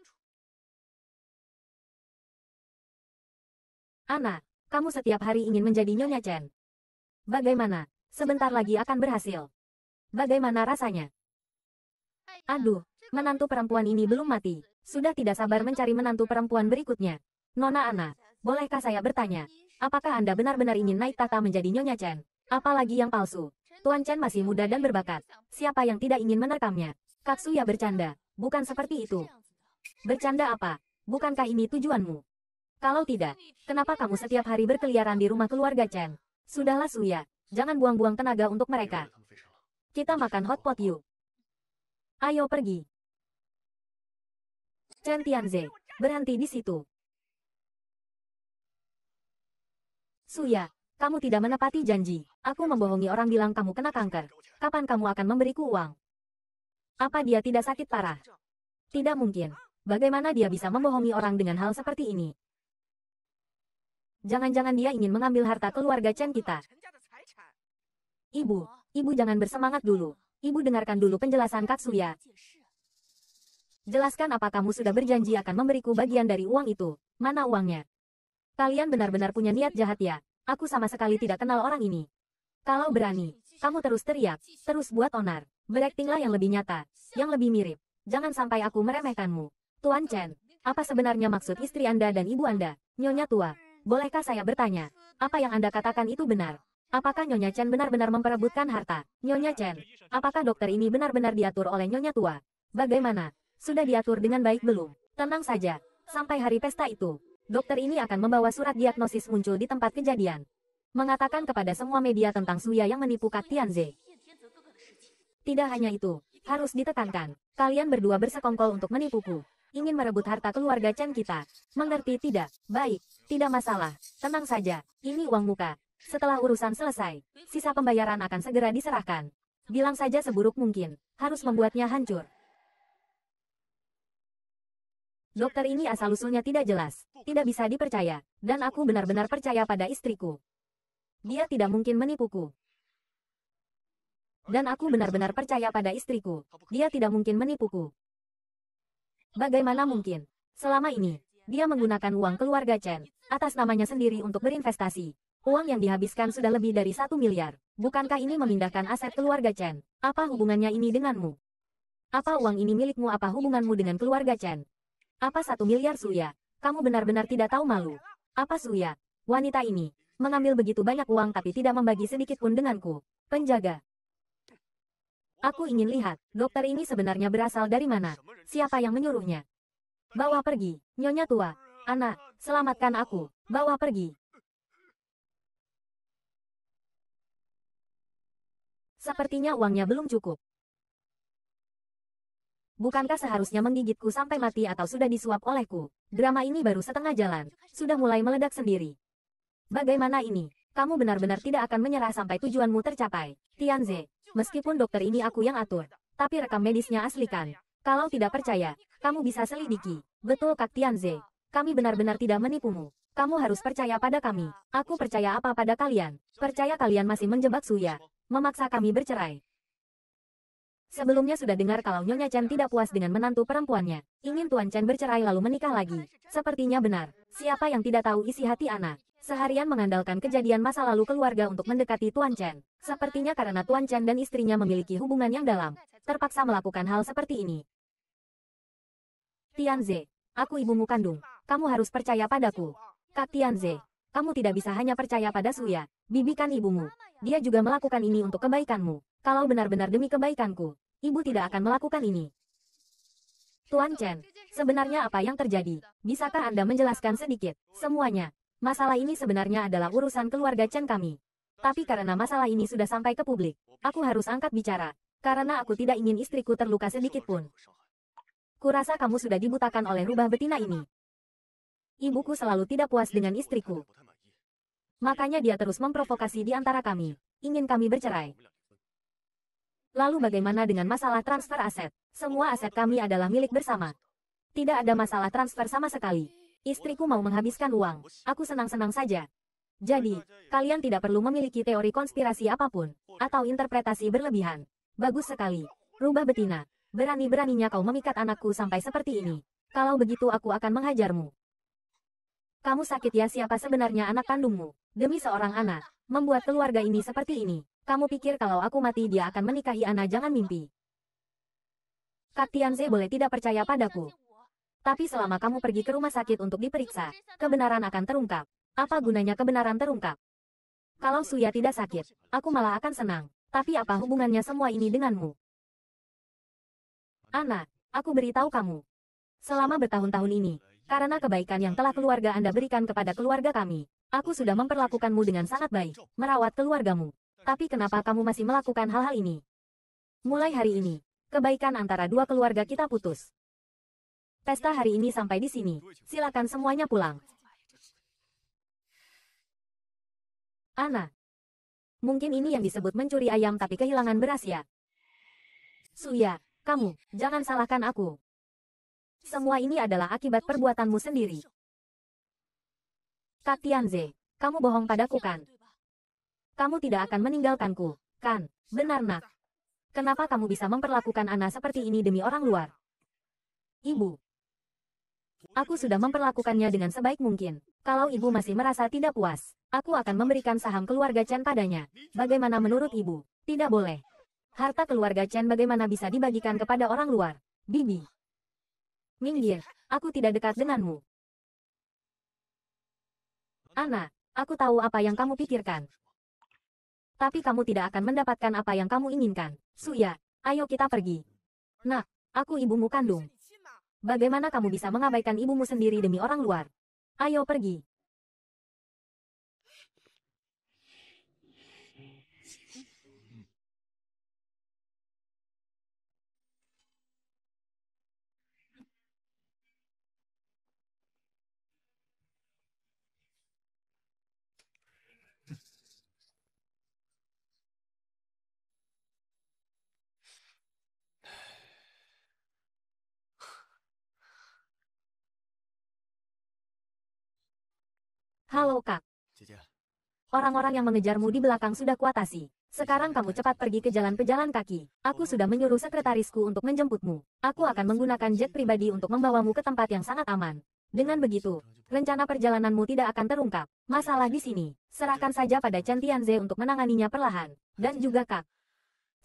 Ana, kamu setiap hari ingin menjadi Nyonya Chen. Bagaimana? Sebentar lagi akan berhasil. Bagaimana rasanya? Aduh, menantu perempuan ini belum mati. Sudah tidak sabar mencari menantu perempuan berikutnya. Nona Ana, bolehkah saya bertanya? Apakah Anda benar-benar ingin naik tata menjadi Nyonya Chen? Apalagi yang palsu? Tuan Chen masih muda dan berbakat. Siapa yang tidak ingin menerkamnya? ya bercanda. Bukan seperti itu. Bercanda apa? Bukankah ini tujuanmu? Kalau tidak, kenapa kamu setiap hari berkeliaran di rumah keluarga Chen? Sudahlah Suya, jangan buang-buang tenaga untuk mereka. Kita makan hotpot yuk. Ayo pergi. Chen Tianze, berhenti di situ. Suya, kamu tidak menepati janji. Aku membohongi orang bilang kamu kena kanker. Kapan kamu akan memberiku uang? Apa dia tidak sakit parah? Tidak mungkin. Bagaimana dia bisa membohongi orang dengan hal seperti ini? Jangan-jangan dia ingin mengambil harta keluarga Chen kita. Ibu, ibu jangan bersemangat dulu. Ibu dengarkan dulu penjelasan Katsuya. Jelaskan apa kamu sudah berjanji akan memberiku bagian dari uang itu. Mana uangnya? Kalian benar-benar punya niat jahat ya. Aku sama sekali tidak kenal orang ini. Kalau berani, kamu terus teriak, terus buat onar. Beraktinglah yang lebih nyata, yang lebih mirip. Jangan sampai aku meremehkanmu. Tuan Chen, apa sebenarnya maksud istri Anda dan ibu Anda? Nyonya tua, bolehkah saya bertanya? Apa yang Anda katakan itu benar? Apakah Nyonya Chen benar-benar memperebutkan harta? Nyonya Chen, apakah dokter ini benar-benar diatur oleh Nyonya tua? Bagaimana? Sudah diatur dengan baik belum? Tenang saja, sampai hari pesta itu, dokter ini akan membawa surat diagnosis muncul di tempat kejadian. Mengatakan kepada semua media tentang Suya yang menipu Kak Tianze. Tidak hanya itu, harus ditekankan, kalian berdua bersekongkol untuk menipuku. Ingin merebut harta keluarga Chen kita. Mengerti tidak? Baik, tidak masalah. Tenang saja, ini uang muka. Setelah urusan selesai, sisa pembayaran akan segera diserahkan. Bilang saja seburuk mungkin, harus membuatnya hancur. Dokter ini asal-usulnya tidak jelas, tidak bisa dipercaya, dan aku benar-benar percaya pada istriku. Dia tidak mungkin menipuku. Dan aku benar-benar percaya pada istriku. Dia tidak mungkin menipuku. Bagaimana mungkin? Selama ini, dia menggunakan uang keluarga Chen, atas namanya sendiri untuk berinvestasi. Uang yang dihabiskan sudah lebih dari satu miliar. Bukankah ini memindahkan aset keluarga Chen? Apa hubungannya ini denganmu? Apa uang ini milikmu? Apa hubunganmu dengan keluarga Chen? Apa satu miliar Suya? Kamu benar-benar tidak tahu malu. Apa Suya? Wanita ini mengambil begitu banyak uang tapi tidak membagi sedikit pun denganku. Penjaga. Aku ingin lihat, dokter ini sebenarnya berasal dari mana? Siapa yang menyuruhnya? Bawa pergi, nyonya tua. Anak, selamatkan aku. Bawa pergi. Sepertinya uangnya belum cukup. Bukankah seharusnya menggigitku sampai mati atau sudah disuap olehku? Drama ini baru setengah jalan, sudah mulai meledak sendiri. Bagaimana ini? Kamu benar-benar tidak akan menyerah sampai tujuanmu tercapai. Tianze, meskipun dokter ini aku yang atur, tapi rekam medisnya asli kan. Kalau tidak percaya, kamu bisa selidiki. Betul Kak Tianze, kami benar-benar tidak menipumu. Kamu harus percaya pada kami. Aku percaya apa pada kalian. Percaya kalian masih menjebak Suya memaksa kami bercerai. Sebelumnya sudah dengar kalau Nyonya Chen tidak puas dengan menantu perempuannya. Ingin Tuan Chen bercerai lalu menikah lagi. Sepertinya benar. Siapa yang tidak tahu isi hati anak? Seharian mengandalkan kejadian masa lalu keluarga untuk mendekati Tuan Chen. Sepertinya karena Tuan Chen dan istrinya memiliki hubungan yang dalam. Terpaksa melakukan hal seperti ini. Tianze, aku ibumu kandung. Kamu harus percaya padaku. Kak Tianze, kamu tidak bisa hanya percaya pada Suya, Bibikan ibumu. Dia juga melakukan ini untuk kebaikanmu. Kalau benar-benar demi kebaikanku, ibu tidak akan melakukan ini. Tuan Chen, sebenarnya apa yang terjadi? Bisakah Anda menjelaskan sedikit? Semuanya. Masalah ini sebenarnya adalah urusan keluarga Chen kami. Tapi karena masalah ini sudah sampai ke publik, aku harus angkat bicara. Karena aku tidak ingin istriku terluka sedikit pun. Kurasa kamu sudah dibutakan oleh rubah betina ini ibuku selalu tidak puas dengan istriku. Makanya dia terus memprovokasi di antara kami, ingin kami bercerai. Lalu bagaimana dengan masalah transfer aset? Semua aset kami adalah milik bersama. Tidak ada masalah transfer sama sekali. Istriku mau menghabiskan uang, aku senang-senang saja. Jadi, kalian tidak perlu memiliki teori konspirasi apapun, atau interpretasi berlebihan. Bagus sekali. Rubah betina. Berani-beraninya kau memikat anakku sampai seperti ini. Kalau begitu aku akan menghajarmu. Kamu sakit ya siapa sebenarnya anak kandungmu? Demi seorang anak, membuat keluarga ini seperti ini. Kamu pikir kalau aku mati dia akan menikahi anak jangan mimpi. Kaktianze boleh tidak percaya padaku. Tapi selama kamu pergi ke rumah sakit untuk diperiksa, kebenaran akan terungkap. Apa gunanya kebenaran terungkap? Kalau Suya tidak sakit, aku malah akan senang. Tapi apa hubungannya semua ini denganmu? Anak, aku beritahu kamu. Selama bertahun-tahun ini, karena kebaikan yang telah keluarga Anda berikan kepada keluarga kami. Aku sudah memperlakukanmu dengan sangat baik, merawat keluargamu. Tapi kenapa kamu masih melakukan hal-hal ini? Mulai hari ini, kebaikan antara dua keluarga kita putus. Pesta hari ini sampai di sini. Silakan semuanya pulang. Ana. Mungkin ini yang disebut mencuri ayam tapi kehilangan beras ya. Suya, kamu, jangan salahkan aku. Semua ini adalah akibat perbuatanmu sendiri. Kak Tianze, kamu bohong padaku kan? Kamu tidak akan meninggalkanku, kan? Benar nak. Kenapa kamu bisa memperlakukan Ana seperti ini demi orang luar? Ibu. Aku sudah memperlakukannya dengan sebaik mungkin. Kalau ibu masih merasa tidak puas, aku akan memberikan saham keluarga Chen padanya. Bagaimana menurut ibu? Tidak boleh. Harta keluarga Chen bagaimana bisa dibagikan kepada orang luar? Bibi. Minggir, aku tidak dekat denganmu. Ana, aku tahu apa yang kamu pikirkan. Tapi kamu tidak akan mendapatkan apa yang kamu inginkan. Suya, ayo kita pergi. Nah, aku ibumu kandung. Bagaimana kamu bisa mengabaikan ibumu sendiri demi orang luar? Ayo pergi. Halo kak. Orang-orang yang mengejarmu di belakang sudah kuatasi. Sekarang kamu cepat pergi ke jalan pejalan kaki. Aku sudah menyuruh sekretarisku untuk menjemputmu. Aku akan menggunakan jet pribadi untuk membawamu ke tempat yang sangat aman. Dengan begitu, rencana perjalananmu tidak akan terungkap. Masalah di sini, serahkan saja pada Chen Tianze untuk menanganinya perlahan. Dan juga Kak.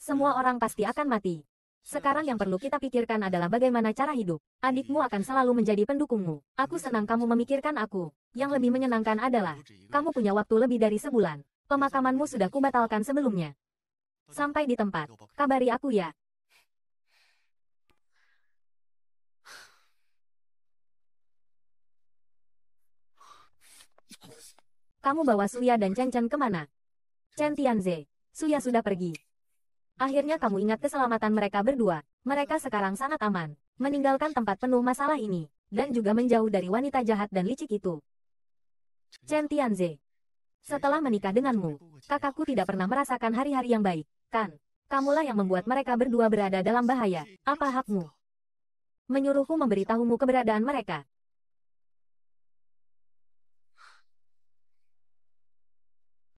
Semua orang pasti akan mati. Sekarang yang perlu kita pikirkan adalah bagaimana cara hidup. Adikmu akan selalu menjadi pendukungmu. Aku senang kamu memikirkan aku. Yang lebih menyenangkan adalah, kamu punya waktu lebih dari sebulan. Pemakamanmu sudah kubatalkan sebelumnya. Sampai di tempat, kabari aku ya. Kamu bawa Suya dan Chen Chen kemana? Chen Tianze, Suya sudah pergi. Akhirnya kamu ingat keselamatan mereka berdua. Mereka sekarang sangat aman. Meninggalkan tempat penuh masalah ini. Dan juga menjauh dari wanita jahat dan licik itu. Chen Tianze. Setelah menikah denganmu, kakakku tidak pernah merasakan hari-hari yang baik, kan? Kamulah yang membuat mereka berdua berada dalam bahaya. Apa hakmu? Menyuruhku memberitahumu keberadaan mereka.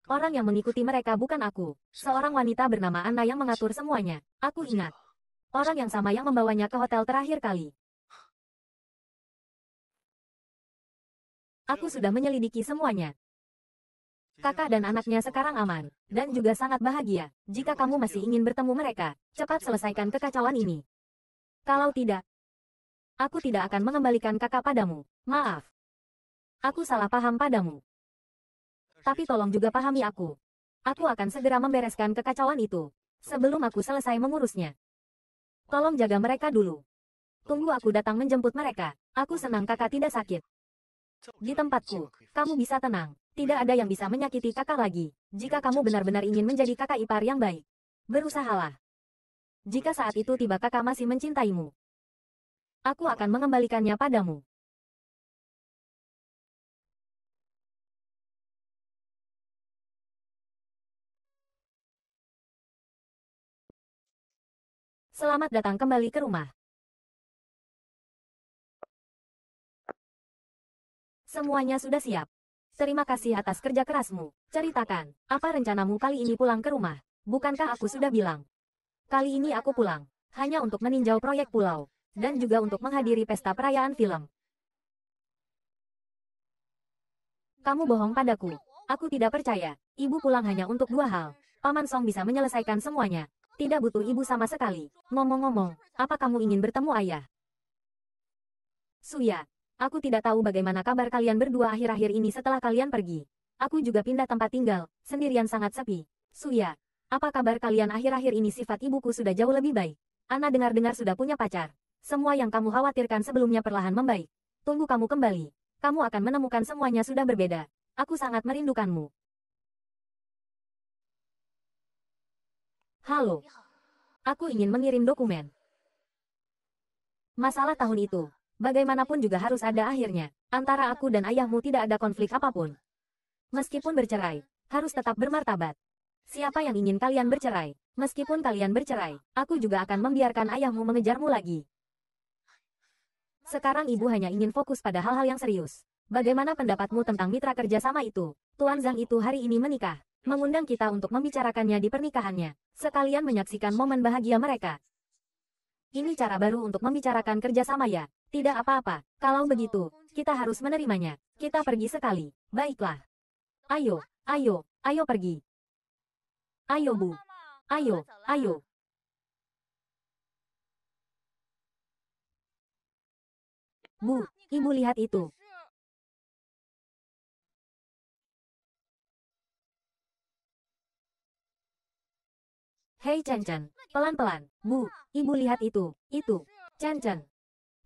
Orang yang mengikuti mereka bukan aku. Seorang wanita bernama Anna yang mengatur semuanya. Aku ingat. Orang yang sama yang membawanya ke hotel terakhir kali. Aku sudah menyelidiki semuanya. Kakak dan anaknya sekarang aman, dan juga sangat bahagia. Jika kamu masih ingin bertemu mereka, cepat selesaikan kekacauan ini. Kalau tidak, aku tidak akan mengembalikan kakak padamu. Maaf. Aku salah paham padamu tapi tolong juga pahami aku. Aku akan segera membereskan kekacauan itu, sebelum aku selesai mengurusnya. Tolong jaga mereka dulu. Tunggu aku datang menjemput mereka, aku senang kakak tidak sakit. Di tempatku, kamu bisa tenang, tidak ada yang bisa menyakiti kakak lagi, jika kamu benar-benar ingin menjadi kakak ipar yang baik. Berusahalah. Jika saat itu tiba kakak masih mencintaimu, aku akan mengembalikannya padamu. Selamat datang kembali ke rumah. Semuanya sudah siap. Terima kasih atas kerja kerasmu. Ceritakan, apa rencanamu kali ini pulang ke rumah? Bukankah aku sudah bilang? Kali ini aku pulang, hanya untuk meninjau proyek pulau, dan juga untuk menghadiri pesta perayaan film. Kamu bohong padaku. Aku tidak percaya. Ibu pulang hanya untuk dua hal. Paman Song bisa menyelesaikan semuanya. Tidak butuh ibu sama sekali. Ngomong-ngomong, apa kamu ingin bertemu ayah? Suya, aku tidak tahu bagaimana kabar kalian berdua akhir-akhir ini setelah kalian pergi. Aku juga pindah tempat tinggal, sendirian sangat sepi. Suya, apa kabar kalian akhir-akhir ini sifat ibuku sudah jauh lebih baik. Ana dengar-dengar sudah punya pacar. Semua yang kamu khawatirkan sebelumnya perlahan membaik. Tunggu kamu kembali. Kamu akan menemukan semuanya sudah berbeda. Aku sangat merindukanmu. Halo. Aku ingin mengirim dokumen. Masalah tahun itu. Bagaimanapun juga harus ada akhirnya. Antara aku dan ayahmu tidak ada konflik apapun. Meskipun bercerai, harus tetap bermartabat. Siapa yang ingin kalian bercerai? Meskipun kalian bercerai, aku juga akan membiarkan ayahmu mengejarmu lagi. Sekarang ibu hanya ingin fokus pada hal-hal yang serius. Bagaimana pendapatmu tentang mitra kerjasama itu? Tuan Zhang itu hari ini menikah mengundang kita untuk membicarakannya di pernikahannya, sekalian menyaksikan momen bahagia mereka. Ini cara baru untuk membicarakan kerjasama ya, tidak apa-apa, kalau begitu, kita harus menerimanya, kita pergi sekali, baiklah. Ayo, ayo, ayo pergi. Ayo bu, ayo, ayo. Bu, ibu lihat itu, Hei Chen Chen, pelan-pelan, Bu, Ibu lihat itu, itu, Chen Chen.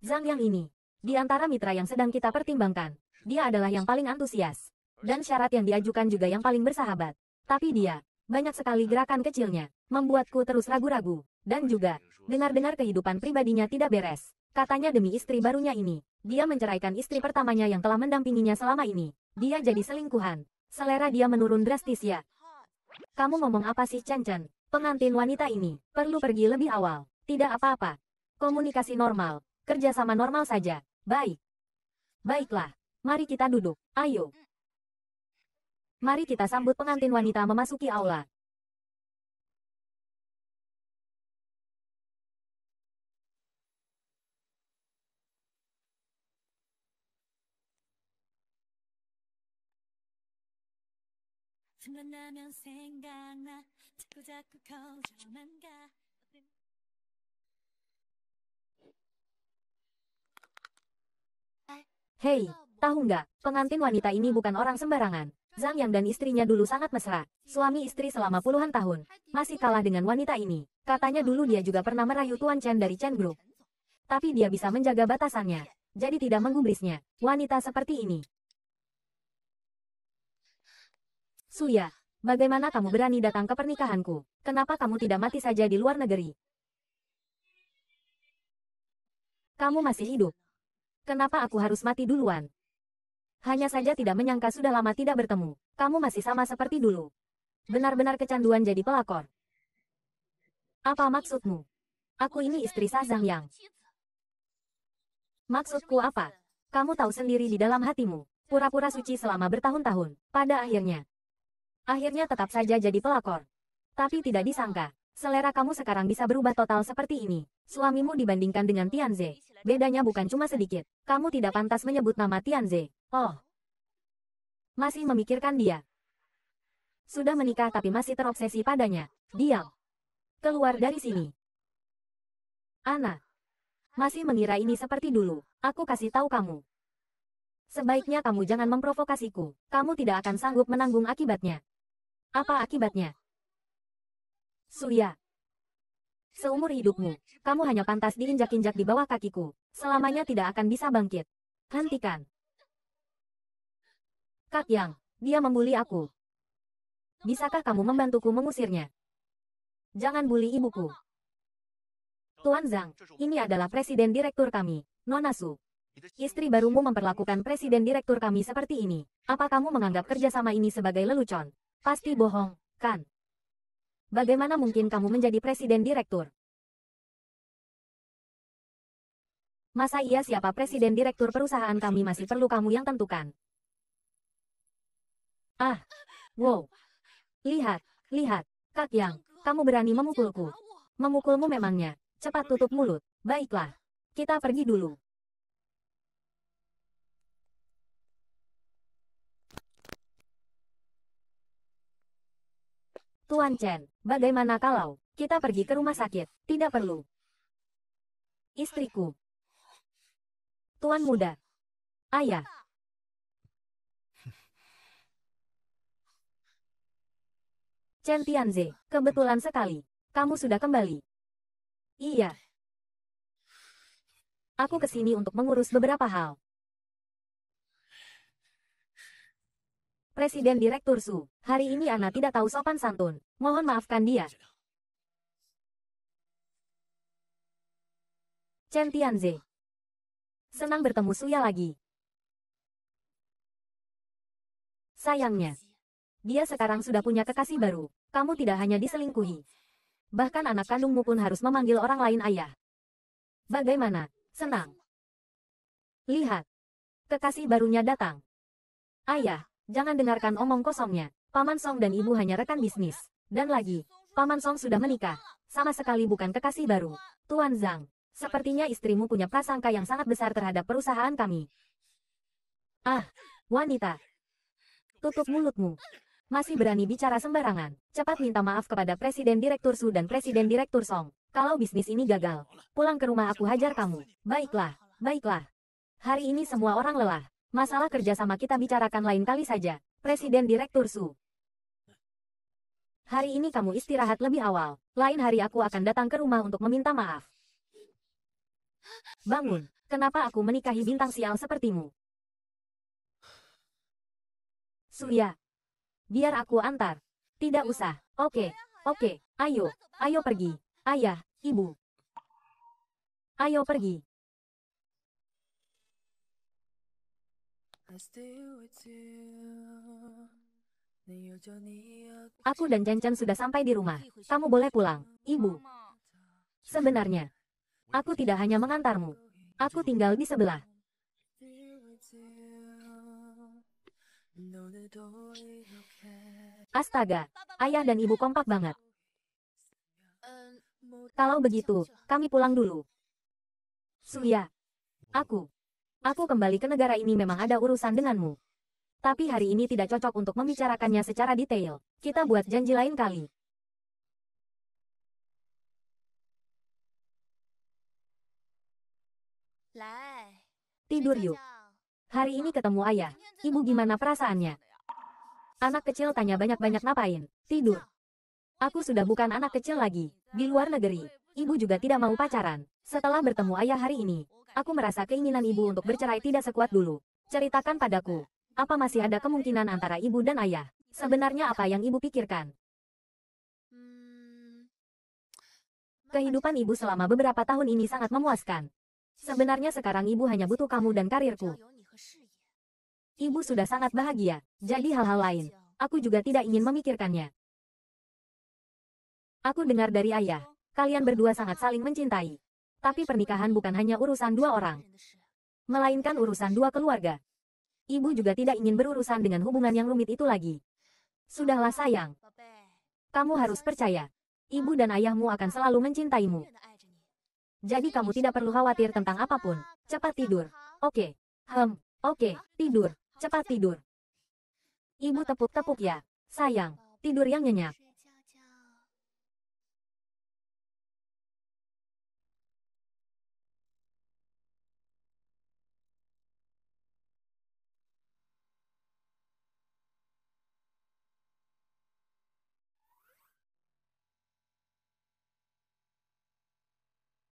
Zhang Yang ini, di antara mitra yang sedang kita pertimbangkan, dia adalah yang paling antusias. Dan syarat yang diajukan juga yang paling bersahabat. Tapi dia, banyak sekali gerakan kecilnya, membuatku terus ragu-ragu. Dan juga, dengar-dengar kehidupan pribadinya tidak beres. Katanya demi istri barunya ini, dia menceraikan istri pertamanya yang telah mendampinginya selama ini. Dia jadi selingkuhan. Selera dia menurun drastis ya. Kamu ngomong apa sih Chen Chen? Pengantin wanita ini perlu pergi lebih awal. Tidak apa-apa. Komunikasi normal. Kerjasama normal saja. Baik. Baiklah. Mari kita duduk. Ayo. Mari kita sambut pengantin wanita memasuki aula. Hei, tahu nggak, pengantin wanita ini bukan orang sembarangan. Zhang Yang dan istrinya dulu sangat mesra, suami istri selama puluhan tahun. Masih kalah dengan wanita ini. Katanya dulu dia juga pernah merayu Tuan Chen dari Chen Group. Tapi dia bisa menjaga batasannya, jadi tidak menggubrisnya. Wanita seperti ini, Suya, bagaimana kamu berani datang ke pernikahanku? Kenapa kamu tidak mati saja di luar negeri? Kamu masih hidup. Kenapa aku harus mati duluan? Hanya saja tidak menyangka sudah lama tidak bertemu. Kamu masih sama seperti dulu. Benar-benar kecanduan jadi pelakor. Apa maksudmu? Aku ini istri Sa Yang. Maksudku apa? Kamu tahu sendiri di dalam hatimu. Pura-pura suci selama bertahun-tahun. Pada akhirnya, Akhirnya tetap saja jadi pelakor. Tapi tidak disangka, selera kamu sekarang bisa berubah total seperti ini. Suamimu dibandingkan dengan Tianze. Bedanya bukan cuma sedikit. Kamu tidak pantas menyebut nama Tianze. Oh. Masih memikirkan dia. Sudah menikah tapi masih terobsesi padanya. Dial. Keluar dari sini. Ana. Masih mengira ini seperti dulu. Aku kasih tahu kamu. Sebaiknya kamu jangan memprovokasiku. Kamu tidak akan sanggup menanggung akibatnya. Apa akibatnya? Surya. Seumur hidupmu, kamu hanya pantas diinjak-injak di bawah kakiku. Selamanya tidak akan bisa bangkit. Hentikan. Kak Yang, dia membuli aku. Bisakah kamu membantuku mengusirnya? Jangan bully ibuku. Tuan Zhang, ini adalah presiden direktur kami, Nonasu. Istri barumu memperlakukan presiden direktur kami seperti ini. Apa kamu menganggap kerjasama ini sebagai lelucon? Pasti bohong, kan? Bagaimana mungkin kamu menjadi presiden direktur? Masa iya siapa presiden direktur perusahaan kami masih perlu kamu yang tentukan? Ah, wow. Lihat, lihat, Kak Yang, kamu berani memukulku. Memukulmu memangnya, cepat tutup mulut, baiklah. Kita pergi dulu. Tuan Chen, bagaimana kalau kita pergi ke rumah sakit? Tidak perlu. Istriku. Tuan muda. Ayah. Chen Tianze, kebetulan sekali. Kamu sudah kembali. Iya. Aku kesini untuk mengurus beberapa hal. Presiden Direktur Su, hari ini Ana tidak tahu sopan santun. Mohon maafkan dia. Chen Tianze. Senang bertemu Suya lagi. Sayangnya, dia sekarang sudah punya kekasih baru. Kamu tidak hanya diselingkuhi. Bahkan anak kandungmu pun harus memanggil orang lain ayah. Bagaimana? Senang. Lihat. Kekasih barunya datang. Ayah, Jangan dengarkan omong kosongnya. Paman Song dan ibu hanya rekan bisnis. Dan lagi, Paman Song sudah menikah. Sama sekali bukan kekasih baru. Tuan Zhang, sepertinya istrimu punya prasangka yang sangat besar terhadap perusahaan kami. Ah, wanita. Tutup mulutmu. Masih berani bicara sembarangan. Cepat minta maaf kepada Presiden Direktur Su dan Presiden Direktur Song. Kalau bisnis ini gagal, pulang ke rumah aku hajar kamu. Baiklah, baiklah. Hari ini semua orang lelah. Masalah kerjasama kita bicarakan lain kali saja, Presiden Direktur Su. Hari ini kamu istirahat lebih awal, lain hari aku akan datang ke rumah untuk meminta maaf. Bangun, kenapa aku menikahi bintang sial sepertimu? Surya. Biar aku antar. Tidak usah. Oke, oke, ayo, ayo pergi. Ayah, ibu. Ayo pergi. Aku dan Janjan sudah sampai di rumah. Kamu boleh pulang, ibu. Sebenarnya, aku tidak hanya mengantarmu. Aku tinggal di sebelah. Astaga, ayah dan ibu kompak banget. Kalau begitu, kami pulang dulu. Suya. Aku. Aku kembali ke negara ini memang ada urusan denganmu. Tapi hari ini tidak cocok untuk membicarakannya secara detail. Kita buat janji lain kali. Tidur yuk. Hari ini ketemu ayah. Ibu gimana perasaannya? Anak kecil tanya banyak-banyak ngapain? Tidur. Aku sudah bukan anak kecil lagi. Di luar negeri, ibu juga tidak mau pacaran. Setelah bertemu ayah hari ini, Aku merasa keinginan ibu untuk bercerai tidak sekuat dulu. Ceritakan padaku. Apa masih ada kemungkinan antara ibu dan ayah? Sebenarnya apa yang ibu pikirkan? Hmm. Kehidupan ibu selama beberapa tahun ini sangat memuaskan. Sebenarnya sekarang ibu hanya butuh kamu dan karirku. Ibu sudah sangat bahagia, jadi hal-hal lain. Aku juga tidak ingin memikirkannya. Aku dengar dari ayah, kalian berdua sangat saling mencintai. Tapi pernikahan bukan hanya urusan dua orang. Melainkan urusan dua keluarga. Ibu juga tidak ingin berurusan dengan hubungan yang rumit itu lagi. Sudahlah sayang. Kamu harus percaya. Ibu dan ayahmu akan selalu mencintaimu. Jadi kamu tidak perlu khawatir tentang apapun. Cepat tidur. Oke. Hem. Oke. Tidur. Cepat tidur. Ibu tepuk-tepuk ya. Sayang. Tidur yang nyenyak.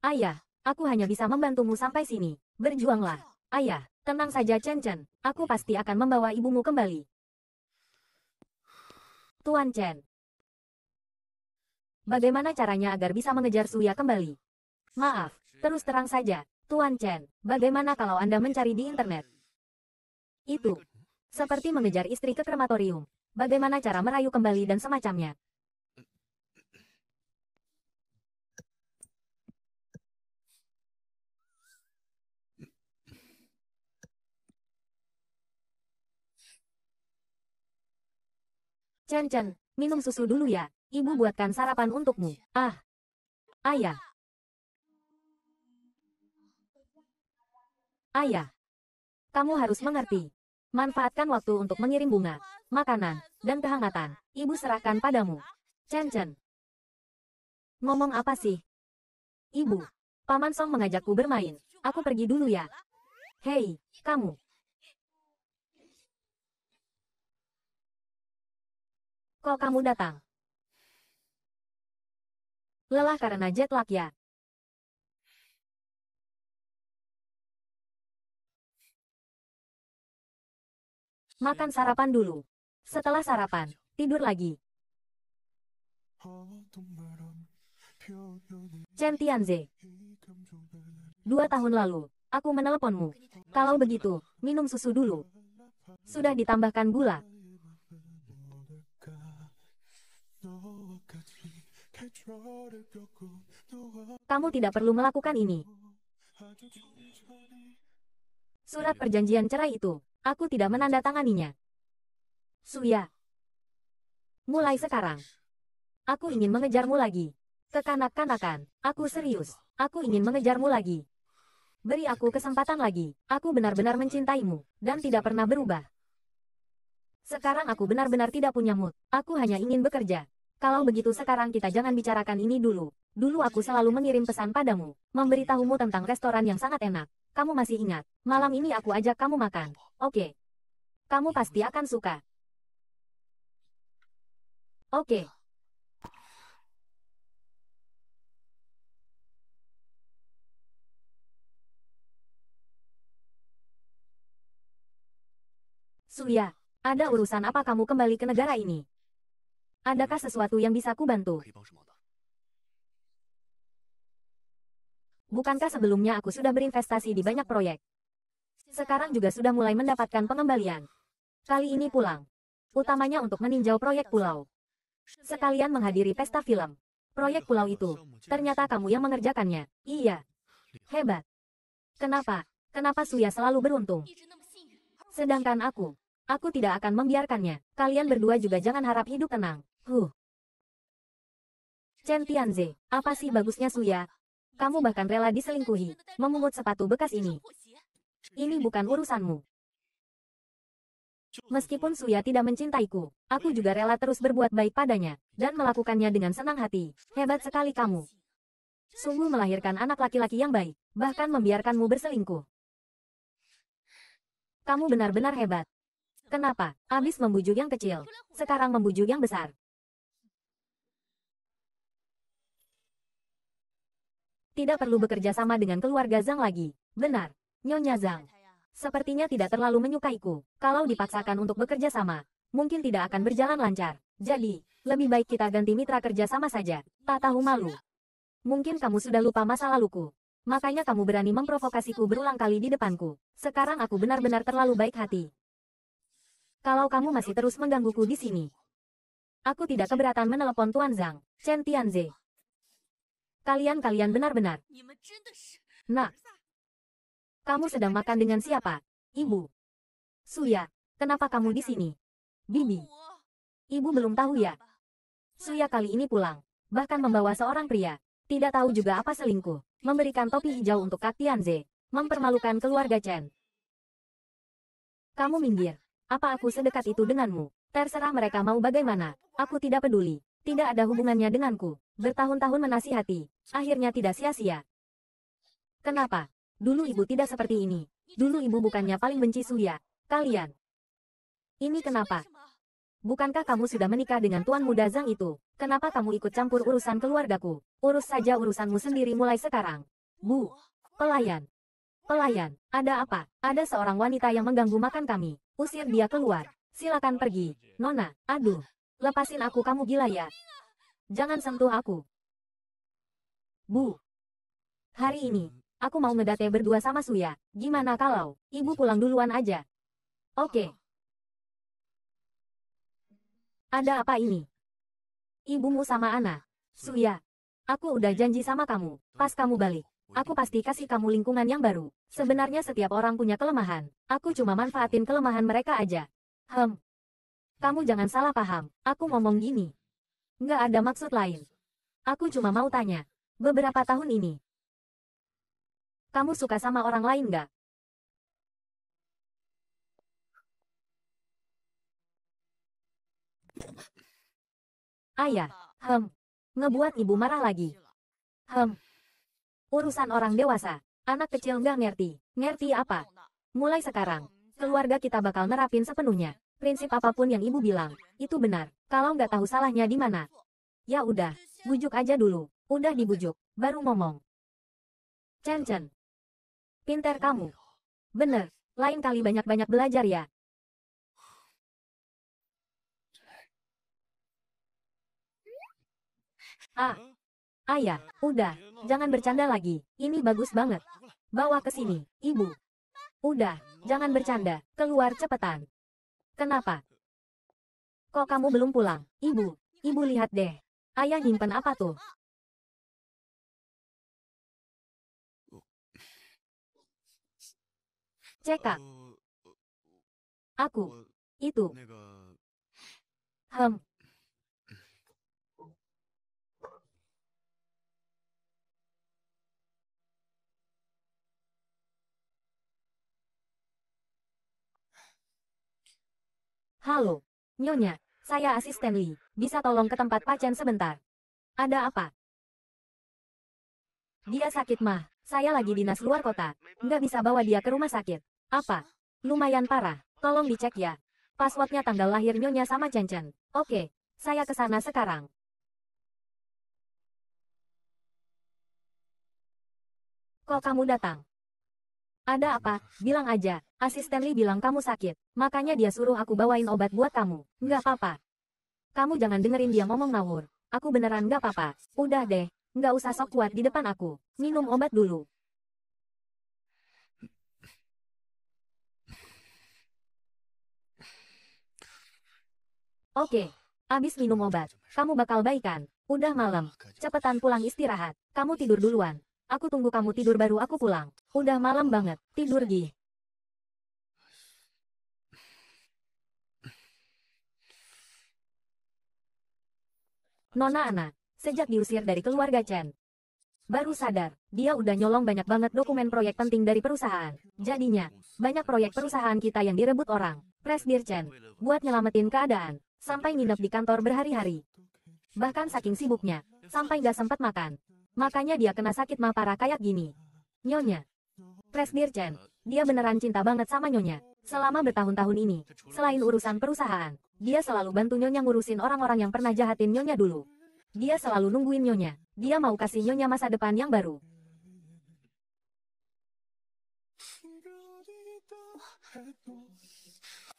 Ayah, aku hanya bisa membantumu sampai sini. Berjuanglah. Ayah, tenang saja Chen Chen. Aku pasti akan membawa ibumu kembali. Tuan Chen. Bagaimana caranya agar bisa mengejar Suya kembali? Maaf, terus terang saja, Tuan Chen, bagaimana kalau Anda mencari di internet? Itu, seperti mengejar istri ke krematorium. Bagaimana cara merayu kembali dan semacamnya. Chen Chen, minum susu dulu ya. Ibu buatkan sarapan untukmu. Ah. Ayah. Ayah. Kamu harus mengerti. Manfaatkan waktu untuk mengirim bunga, makanan, dan kehangatan. Ibu serahkan padamu. Chen Chen. Ngomong apa sih? Ibu. Paman Song mengajakku bermain. Aku pergi dulu ya. Hei, kamu. Kok kamu datang? Lelah karena jet lag ya? Makan sarapan dulu. Setelah sarapan, tidur lagi. Chen Tianze. Dua tahun lalu, aku menelponmu. Kalau begitu, minum susu dulu. Sudah ditambahkan gula, Kamu tidak perlu melakukan ini. Surat perjanjian cerai itu, aku tidak menandatanganinya. Suya. Mulai sekarang. Aku ingin mengejarmu lagi. Kekanak-kanakan, aku serius. Aku ingin mengejarmu lagi. Beri aku kesempatan lagi. Aku benar-benar mencintaimu, dan tidak pernah berubah. Sekarang aku benar-benar tidak punya mood. Aku hanya ingin bekerja. Kalau begitu sekarang kita jangan bicarakan ini dulu. Dulu aku selalu mengirim pesan padamu, memberitahumu tentang restoran yang sangat enak. Kamu masih ingat? Malam ini aku ajak kamu makan. Oke. Okay. Kamu pasti akan suka. Oke. Okay. Surya, ada urusan apa kamu kembali ke negara ini? Adakah sesuatu yang bisa kubantu? Bukankah sebelumnya aku sudah berinvestasi di banyak proyek? Sekarang juga sudah mulai mendapatkan pengembalian. Kali ini pulang. Utamanya untuk meninjau proyek pulau. Sekalian menghadiri pesta film. Proyek pulau itu. Ternyata kamu yang mengerjakannya. Iya. Hebat. Kenapa? Kenapa Suya selalu beruntung? Sedangkan aku. Aku tidak akan membiarkannya. Kalian berdua juga jangan harap hidup tenang. Huh. Chen Tianze, apa sih bagusnya Suya? Kamu bahkan rela diselingkuhi, memungut sepatu bekas ini. Ini bukan urusanmu. Meskipun Suya tidak mencintaiku, aku juga rela terus berbuat baik padanya, dan melakukannya dengan senang hati. Hebat sekali kamu. Sungguh melahirkan anak laki-laki yang baik, bahkan membiarkanmu berselingkuh. Kamu benar-benar hebat. Kenapa? Abis membujuk yang kecil, sekarang membujuk yang besar. Tidak perlu bekerja sama dengan keluarga Zhang lagi. Benar, Nyonya Zhang. Sepertinya tidak terlalu menyukaiku. Kalau dipaksakan untuk bekerja sama, mungkin tidak akan berjalan lancar. Jadi, lebih baik kita ganti mitra kerja sama saja. Tak tahu malu. Mungkin kamu sudah lupa masa laluku. Makanya kamu berani memprovokasiku berulang kali di depanku. Sekarang aku benar-benar terlalu baik hati. Kalau kamu masih terus menggangguku di sini, Aku tidak keberatan menelepon Tuan Zhang, Chen Tianze. Kalian-kalian benar-benar. Nah, Kamu sedang makan dengan siapa? Ibu. Suya, kenapa kamu di sini? Bibi. Ibu belum tahu ya? Suya kali ini pulang. Bahkan membawa seorang pria. Tidak tahu juga apa selingkuh. Memberikan topi hijau untuk Kak Tianze. Mempermalukan keluarga Chen. Kamu minggir. Apa aku sedekat itu denganmu? Terserah mereka mau bagaimana. Aku tidak peduli. Tidak ada hubungannya denganku. Bertahun-tahun menasihati. Akhirnya tidak sia-sia. Kenapa? Dulu ibu tidak seperti ini. Dulu ibu bukannya paling benci Suya. Kalian. Ini kenapa? Bukankah kamu sudah menikah dengan Tuan Muda Zhang itu? Kenapa kamu ikut campur urusan keluargaku? Urus saja urusanmu sendiri mulai sekarang. Bu. Pelayan. Pelayan. Ada apa? Ada seorang wanita yang mengganggu makan kami. Usir dia keluar. Silakan pergi. Nona. Aduh. Lepasin aku kamu gila ya. Jangan sentuh aku. Bu. Hari ini, aku mau ngedate ya berdua sama Suya. Gimana kalau, ibu pulang duluan aja? Oke. Ada apa ini? Ibumu sama Ana. Suya. Aku udah janji sama kamu, pas kamu balik. Aku pasti kasih kamu lingkungan yang baru. Sebenarnya setiap orang punya kelemahan. Aku cuma manfaatin kelemahan mereka aja. Hem, kamu jangan salah paham, aku ngomong gini. Nggak ada maksud lain. Aku cuma mau tanya, beberapa tahun ini. Kamu suka sama orang lain nggak? Ayah, ya, hem. Ngebuat ibu marah lagi. Hem. Urusan orang dewasa, anak kecil nggak ngerti. Ngerti apa? Mulai sekarang, keluarga kita bakal nerapin sepenuhnya. Prinsip apapun yang ibu bilang, itu benar. Kalau nggak tahu salahnya di mana. Ya udah, bujuk aja dulu. Udah dibujuk, baru ngomong. Chen Chen. Pinter kamu. Bener, lain kali banyak-banyak belajar ya. Ah. Ayah, ya, udah, jangan bercanda lagi. Ini bagus banget. Bawa ke sini, ibu. Udah, jangan bercanda. Keluar cepetan. Kenapa? Kok kamu belum pulang? Ibu, ibu lihat deh. Ayah nyimpen apa tuh? Cekak. Aku. Itu. Hem. Halo, Nyonya, saya asisten Li. Bisa tolong ke tempat Pacan sebentar? Ada apa? Dia sakit mah. Saya lagi dinas luar kota. Nggak bisa bawa dia ke rumah sakit. Apa? Lumayan parah. Tolong dicek ya. Passwordnya tanggal lahir Nyonya sama Cencen. Oke, saya ke sana sekarang. Kok kamu datang? Ada apa? Bilang aja. Asisten Li bilang kamu sakit. Makanya dia suruh aku bawain obat buat kamu. Nggak apa-apa. Kamu jangan dengerin dia ngomong ngawur. Aku beneran nggak apa-apa. Udah deh. Nggak usah sok kuat di depan aku. Minum obat dulu. Oke. Abis minum obat, kamu bakal baikan. Udah malam. Cepetan pulang istirahat. Kamu tidur duluan. Aku tunggu kamu tidur baru aku pulang. Udah malam banget, tidur Gi. Nona Ana, sejak diusir dari keluarga Chen, baru sadar, dia udah nyolong banyak banget dokumen proyek penting dari perusahaan. Jadinya, banyak proyek perusahaan kita yang direbut orang. Presdir Chen, buat nyelamatin keadaan, sampai nginep di kantor berhari-hari. Bahkan saking sibuknya, sampai gak sempat makan. Makanya dia kena sakit mah parah kayak gini. Nyonya. Presdir Chen. Dia beneran cinta banget sama Nyonya. Selama bertahun-tahun ini, selain urusan perusahaan, dia selalu bantu Nyonya ngurusin orang-orang yang pernah jahatin Nyonya dulu. Dia selalu nungguin Nyonya. Dia mau kasih Nyonya masa depan yang baru.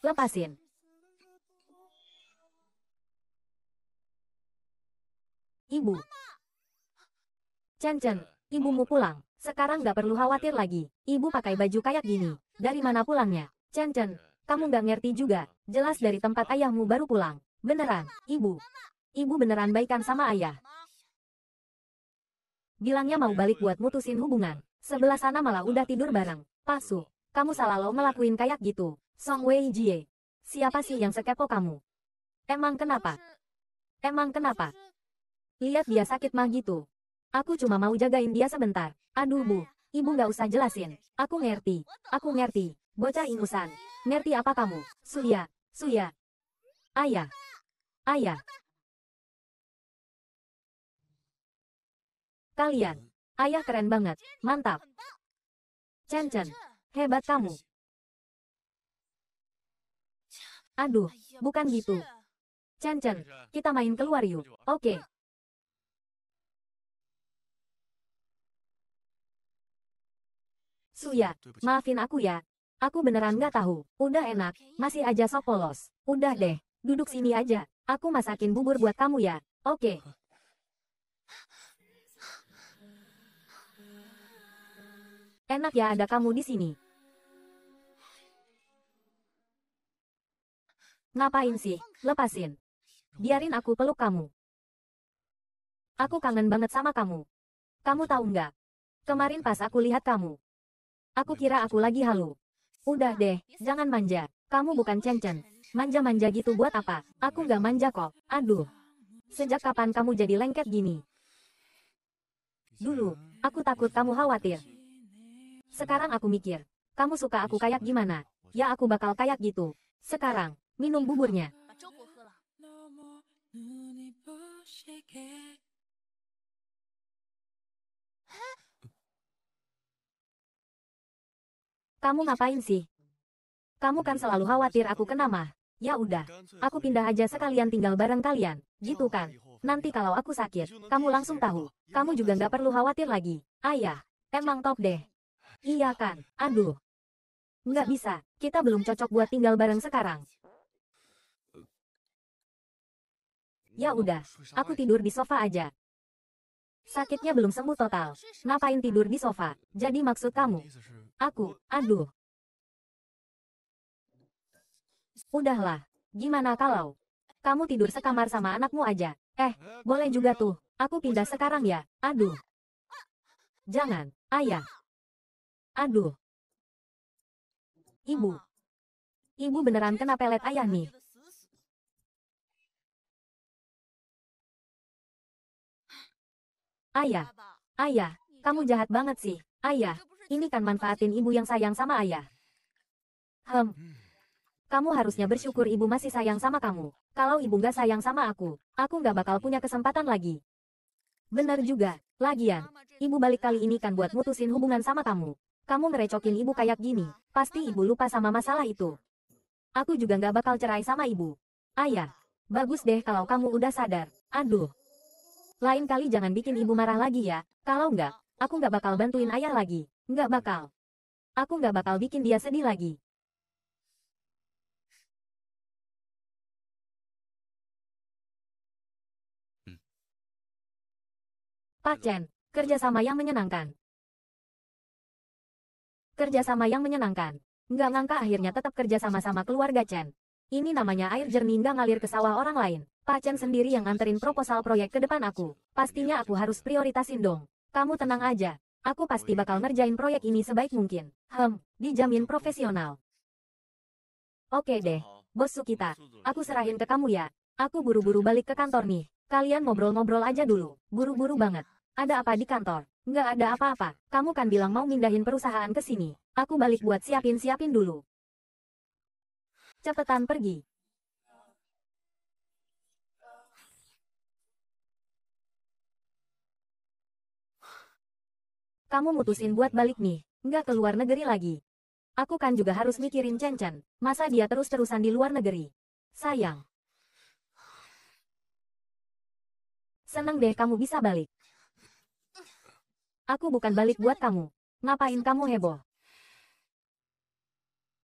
Lepasin. Ibu. Chen ibumu pulang. Sekarang gak perlu khawatir lagi. Ibu pakai baju kayak gini. Dari mana pulangnya? Chen kamu gak ngerti juga. Jelas dari tempat ayahmu baru pulang. Beneran, ibu. Ibu beneran baikan sama ayah. Bilangnya mau balik buat mutusin hubungan. Sebelah sana malah udah tidur bareng. Pasu, Kamu salah lo ngelakuin kayak gitu. Song Wei Jie. Siapa sih yang sekepo kamu? Emang kenapa? Emang kenapa? Lihat dia sakit mah gitu. Aku cuma mau jagain dia sebentar. Aduh bu, ibu gak usah jelasin. Aku ngerti, aku ngerti. Bocah ingusan. Ngerti apa kamu? Suya, Suya. Ayah. Ayah. Kalian. Ayah keren banget. Mantap. Chen Chen. Hebat kamu. Aduh, bukan gitu. Chen Chen, kita main keluar yuk. Oke. Okay. Suya, maafin aku ya. Aku beneran gak tahu. Udah enak, masih aja sok polos. Udah deh, duduk sini aja. Aku masakin bubur buat kamu ya. Oke. Okay. Enak ya ada kamu di sini. Ngapain sih? Lepasin. Biarin aku peluk kamu. Aku kangen banget sama kamu. Kamu tahu nggak? Kemarin pas aku lihat kamu, Aku kira aku lagi halu. Udah deh, jangan manja. Kamu bukan cencen. Manja-manja gitu buat apa? Aku gak manja kok. Aduh. Sejak kapan kamu jadi lengket gini? Dulu, aku takut kamu khawatir. Sekarang aku mikir, kamu suka aku kayak gimana? Ya aku bakal kayak gitu. Sekarang, minum buburnya. Kamu ngapain sih? Kamu kan selalu khawatir aku kena mah. Ya udah, aku pindah aja sekalian tinggal bareng kalian, gitu kan? Nanti kalau aku sakit, kamu langsung tahu. Kamu juga nggak perlu khawatir lagi. Ayah, ya, emang top deh. Iya kan, aduh. Nggak bisa, kita belum cocok buat tinggal bareng sekarang. Ya udah, aku tidur di sofa aja. Sakitnya belum sembuh total. Ngapain tidur di sofa? Jadi maksud kamu? Aku, aduh. Udahlah, gimana kalau kamu tidur sekamar sama anakmu aja? Eh, boleh juga tuh. Aku pindah sekarang ya. Aduh. Jangan, ayah. Aduh. Ibu. Ibu beneran kena pelet ayah nih. Ayah. Ayah, kamu jahat banget sih. Ayah, ini kan manfaatin ibu yang sayang sama ayah. Hmm. Kamu harusnya bersyukur ibu masih sayang sama kamu. Kalau ibu gak sayang sama aku, aku gak bakal punya kesempatan lagi. Benar juga, lagian. Ibu balik kali ini kan buat mutusin hubungan sama kamu. Kamu ngerecokin ibu kayak gini, pasti ibu lupa sama masalah itu. Aku juga gak bakal cerai sama ibu. Ayah, bagus deh kalau kamu udah sadar. Aduh. Lain kali jangan bikin ibu marah lagi ya, kalau enggak, aku gak bakal bantuin ayah lagi. Nggak bakal. Aku nggak bakal bikin dia sedih lagi. Hmm. Pak Chen, kerjasama yang menyenangkan. Kerjasama yang menyenangkan. Nggak ngangka akhirnya tetap kerja sama-sama keluarga Chen. Ini namanya air jernih nggak ngalir ke sawah orang lain. Pak Chen sendiri yang nganterin proposal proyek ke depan aku. Pastinya aku harus prioritasin dong. Kamu tenang aja, Aku pasti bakal ngerjain proyek ini sebaik mungkin. Hmm, dijamin profesional. Oke deh, bos Sukita, aku serahin ke kamu ya. Aku buru-buru balik ke kantor nih. Kalian ngobrol-ngobrol aja dulu, buru-buru banget. Ada apa di kantor? Nggak ada apa-apa. Kamu kan bilang mau mindahin perusahaan ke sini. Aku balik buat siapin-siapin dulu. Cepetan pergi. Kamu mutusin buat balik nih, nggak luar negeri lagi. Aku kan juga harus mikirin Cencan, masa dia terus-terusan di luar negeri. Sayang. Seneng deh kamu bisa balik. Aku bukan balik buat kamu. Ngapain kamu heboh?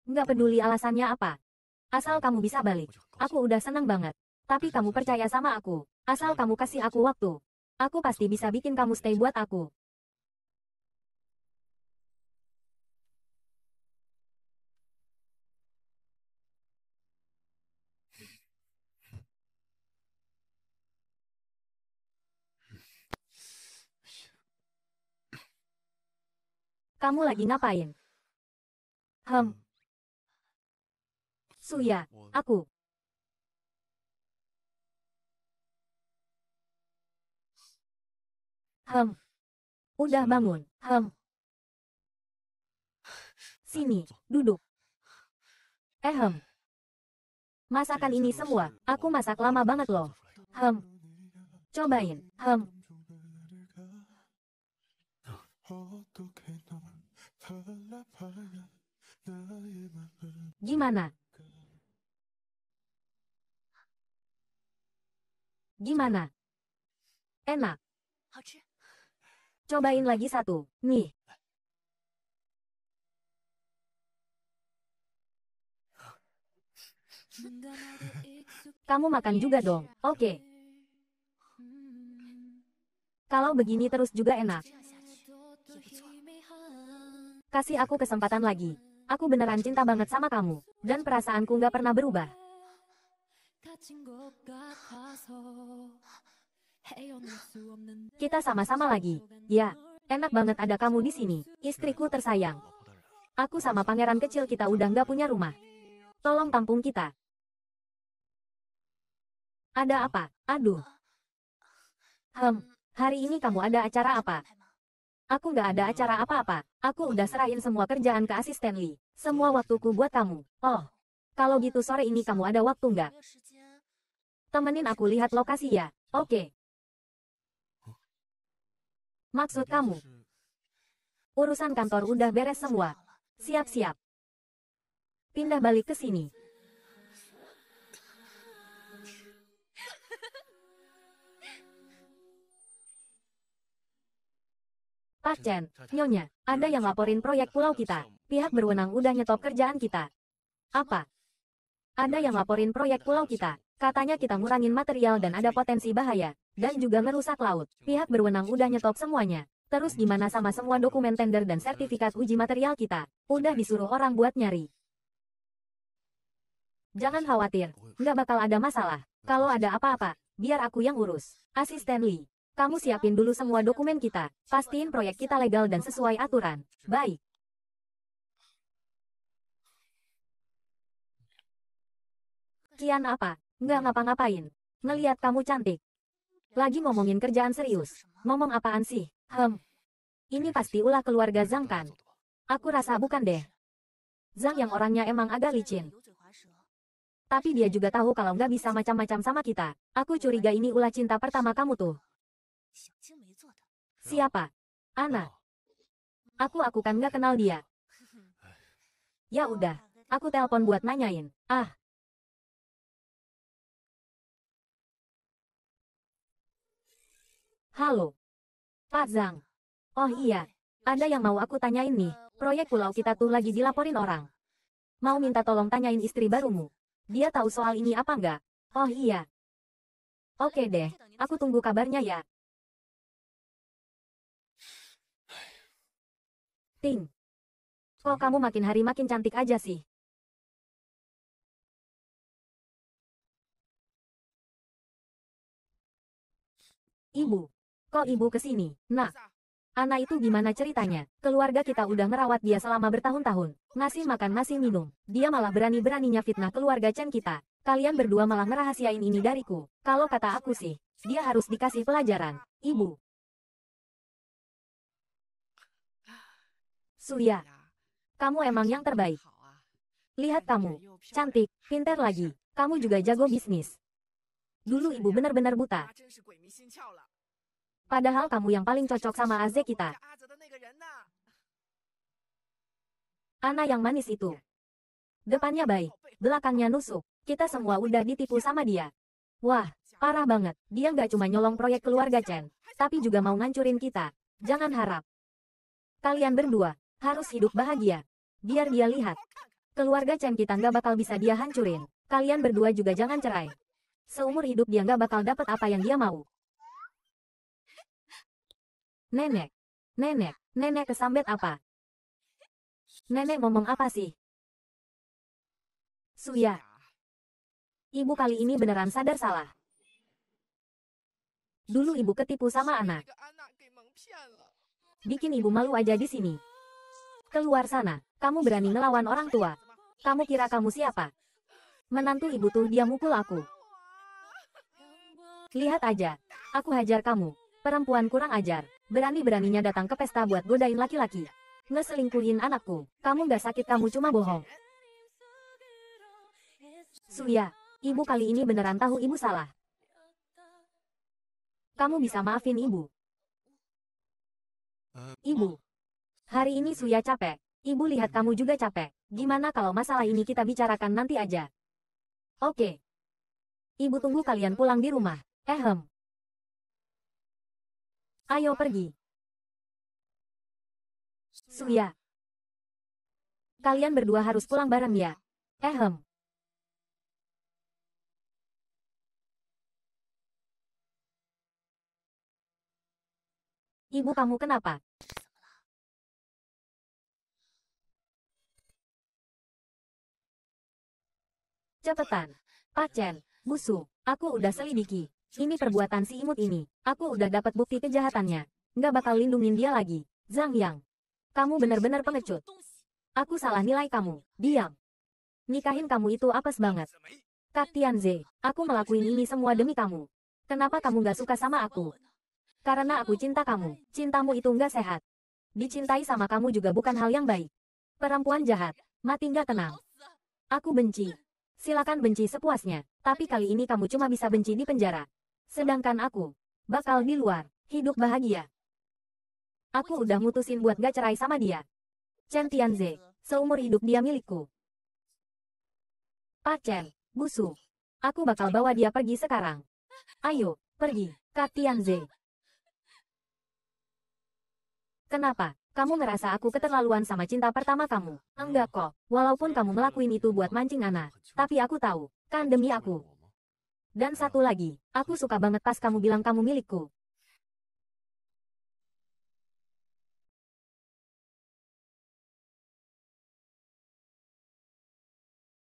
Nggak peduli alasannya apa. Asal kamu bisa balik. Aku udah seneng banget. Tapi kamu percaya sama aku. Asal kamu kasih aku waktu. Aku pasti bisa bikin kamu stay buat aku. Kamu lagi ngapain? Hem. Suya, aku. Hem. Udah bangun, Hem. Sini, duduk. Eh Hem. Masakan ini semua, aku masak lama banget loh. Hem. Cobain, Hem. Gimana? Gimana? Enak. Cobain lagi satu, nih. Kamu makan juga dong, oke. Okay. Kalau begini terus juga enak. Kasih aku kesempatan lagi. Aku beneran cinta banget sama kamu. Dan perasaanku gak pernah berubah. Kita sama-sama lagi. Ya, enak banget ada kamu di sini. Istriku tersayang. Aku sama pangeran kecil kita udah gak punya rumah. Tolong tampung kita. Ada apa? Aduh. Hmm, hari ini kamu ada acara apa? Aku gak ada acara apa-apa. Aku udah serahin semua kerjaan ke asisten Li. Semua waktuku buat kamu. Oh, kalau gitu sore ini kamu ada waktu nggak? Temenin aku lihat lokasi ya, oke. Okay. Maksud kamu? Urusan kantor udah beres semua. Siap-siap. Pindah balik ke sini. Pak Chen, Nyonya, ada yang laporin proyek pulau kita. Pihak berwenang udah nyetop kerjaan kita. Apa? Ada yang laporin proyek pulau kita. Katanya kita ngurangin material dan ada potensi bahaya. Dan juga merusak laut. Pihak berwenang udah nyetop semuanya. Terus gimana sama semua dokumen tender dan sertifikat uji material kita? Udah disuruh orang buat nyari. Jangan khawatir, nggak bakal ada masalah. Kalau ada apa-apa, biar aku yang urus. Asisten Lee, kamu siapin dulu semua dokumen kita, pastiin proyek kita legal dan sesuai aturan. Baik. Kian apa? Nggak ngapa-ngapain. Ngeliat kamu cantik. Lagi ngomongin kerjaan serius. Ngomong apaan sih? Hem. Ini pasti ulah keluarga Zhang kan? Aku rasa bukan deh. Zhang yang orangnya emang agak licin. Tapi dia juga tahu kalau nggak bisa macam-macam sama kita. Aku curiga ini ulah cinta pertama kamu tuh. Siapa? Ana. Aku aku kan nggak kenal dia. Ya udah, aku telepon buat nanyain. Ah. Halo. Pak Zhang. Oh iya, ada yang mau aku tanyain nih. Proyek pulau kita tuh lagi dilaporin orang. Mau minta tolong tanyain istri barumu. Dia tahu soal ini apa nggak? Oh iya. Oke deh, aku tunggu kabarnya ya. Ting. Kok oh, kamu makin hari makin cantik aja sih? Ibu. Kok ibu kesini, Nah, Ana itu gimana ceritanya? Keluarga kita udah ngerawat dia selama bertahun-tahun. Ngasih makan, ngasih minum. Dia malah berani-beraninya fitnah keluarga Chen kita. Kalian berdua malah ngerahasiain ini dariku. Kalau kata aku sih, dia harus dikasih pelajaran. Ibu, Suya. Kamu emang yang terbaik. Lihat kamu, cantik, pintar lagi. Kamu juga jago bisnis. Dulu ibu benar-benar buta. Padahal kamu yang paling cocok sama Aze kita. Ana yang manis itu. Depannya baik, belakangnya nusuk. Kita semua udah ditipu sama dia. Wah, parah banget. Dia nggak cuma nyolong proyek keluarga Chen, tapi juga mau ngancurin kita. Jangan harap. Kalian berdua, harus hidup bahagia. Biar dia lihat. Keluarga kita nggak bakal bisa dia hancurin. Kalian berdua juga jangan cerai. Seumur hidup dia nggak bakal dapat apa yang dia mau. Nenek. Nenek. Nenek kesambet apa? Nenek ngomong apa sih? Suya. Ibu kali ini beneran sadar salah. Dulu ibu ketipu sama anak. Bikin ibu malu aja di sini. Keluar sana, kamu berani melawan orang tua. Kamu kira kamu siapa? Menantu ibu tuh dia mukul aku. Lihat aja, aku hajar kamu. Perempuan kurang ajar, berani-beraninya datang ke pesta buat godain laki-laki. Ngeselingkuhin anakku, kamu gak sakit kamu cuma bohong. Suya, ibu kali ini beneran tahu ibu salah. Kamu bisa maafin ibu. Ibu, Hari ini Suya capek. Ibu lihat kamu juga capek. Gimana kalau masalah ini kita bicarakan nanti aja? Oke. Ibu tunggu kalian pulang di rumah. Ehem. Eh, Ayo pergi. Suya. Kalian berdua harus pulang bareng ya. Ehem. Eh, Ibu kamu kenapa? Catatan. Pacen. Musuh. Aku udah selidiki. Ini perbuatan si imut ini. Aku udah dapat bukti kejahatannya. Nggak bakal lindungin dia lagi. Zhang Yang. Kamu benar-benar pengecut. Aku salah nilai kamu. Diam. Nikahin kamu itu apes banget. Kak Tianze, aku melakuin ini semua demi kamu. Kenapa kamu nggak suka sama aku? Karena aku cinta kamu. Cintamu itu nggak sehat. Dicintai sama kamu juga bukan hal yang baik. Perempuan jahat. Mati nggak tenang. Aku benci. Silakan benci sepuasnya, tapi kali ini kamu cuma bisa benci di penjara. Sedangkan aku, bakal di luar, hidup bahagia. Aku udah mutusin buat gak cerai sama dia. Chen Tianze, seumur hidup dia milikku. Pak Chen, busu. Aku bakal bawa dia pergi sekarang. Ayo, pergi, Kak Tianze. Kenapa? Kamu ngerasa aku keterlaluan sama cinta pertama kamu? Enggak kok, walaupun kamu ngelakuin itu buat mancing anak, tapi aku tahu, kan demi aku. Dan satu lagi, aku suka banget pas kamu bilang kamu milikku,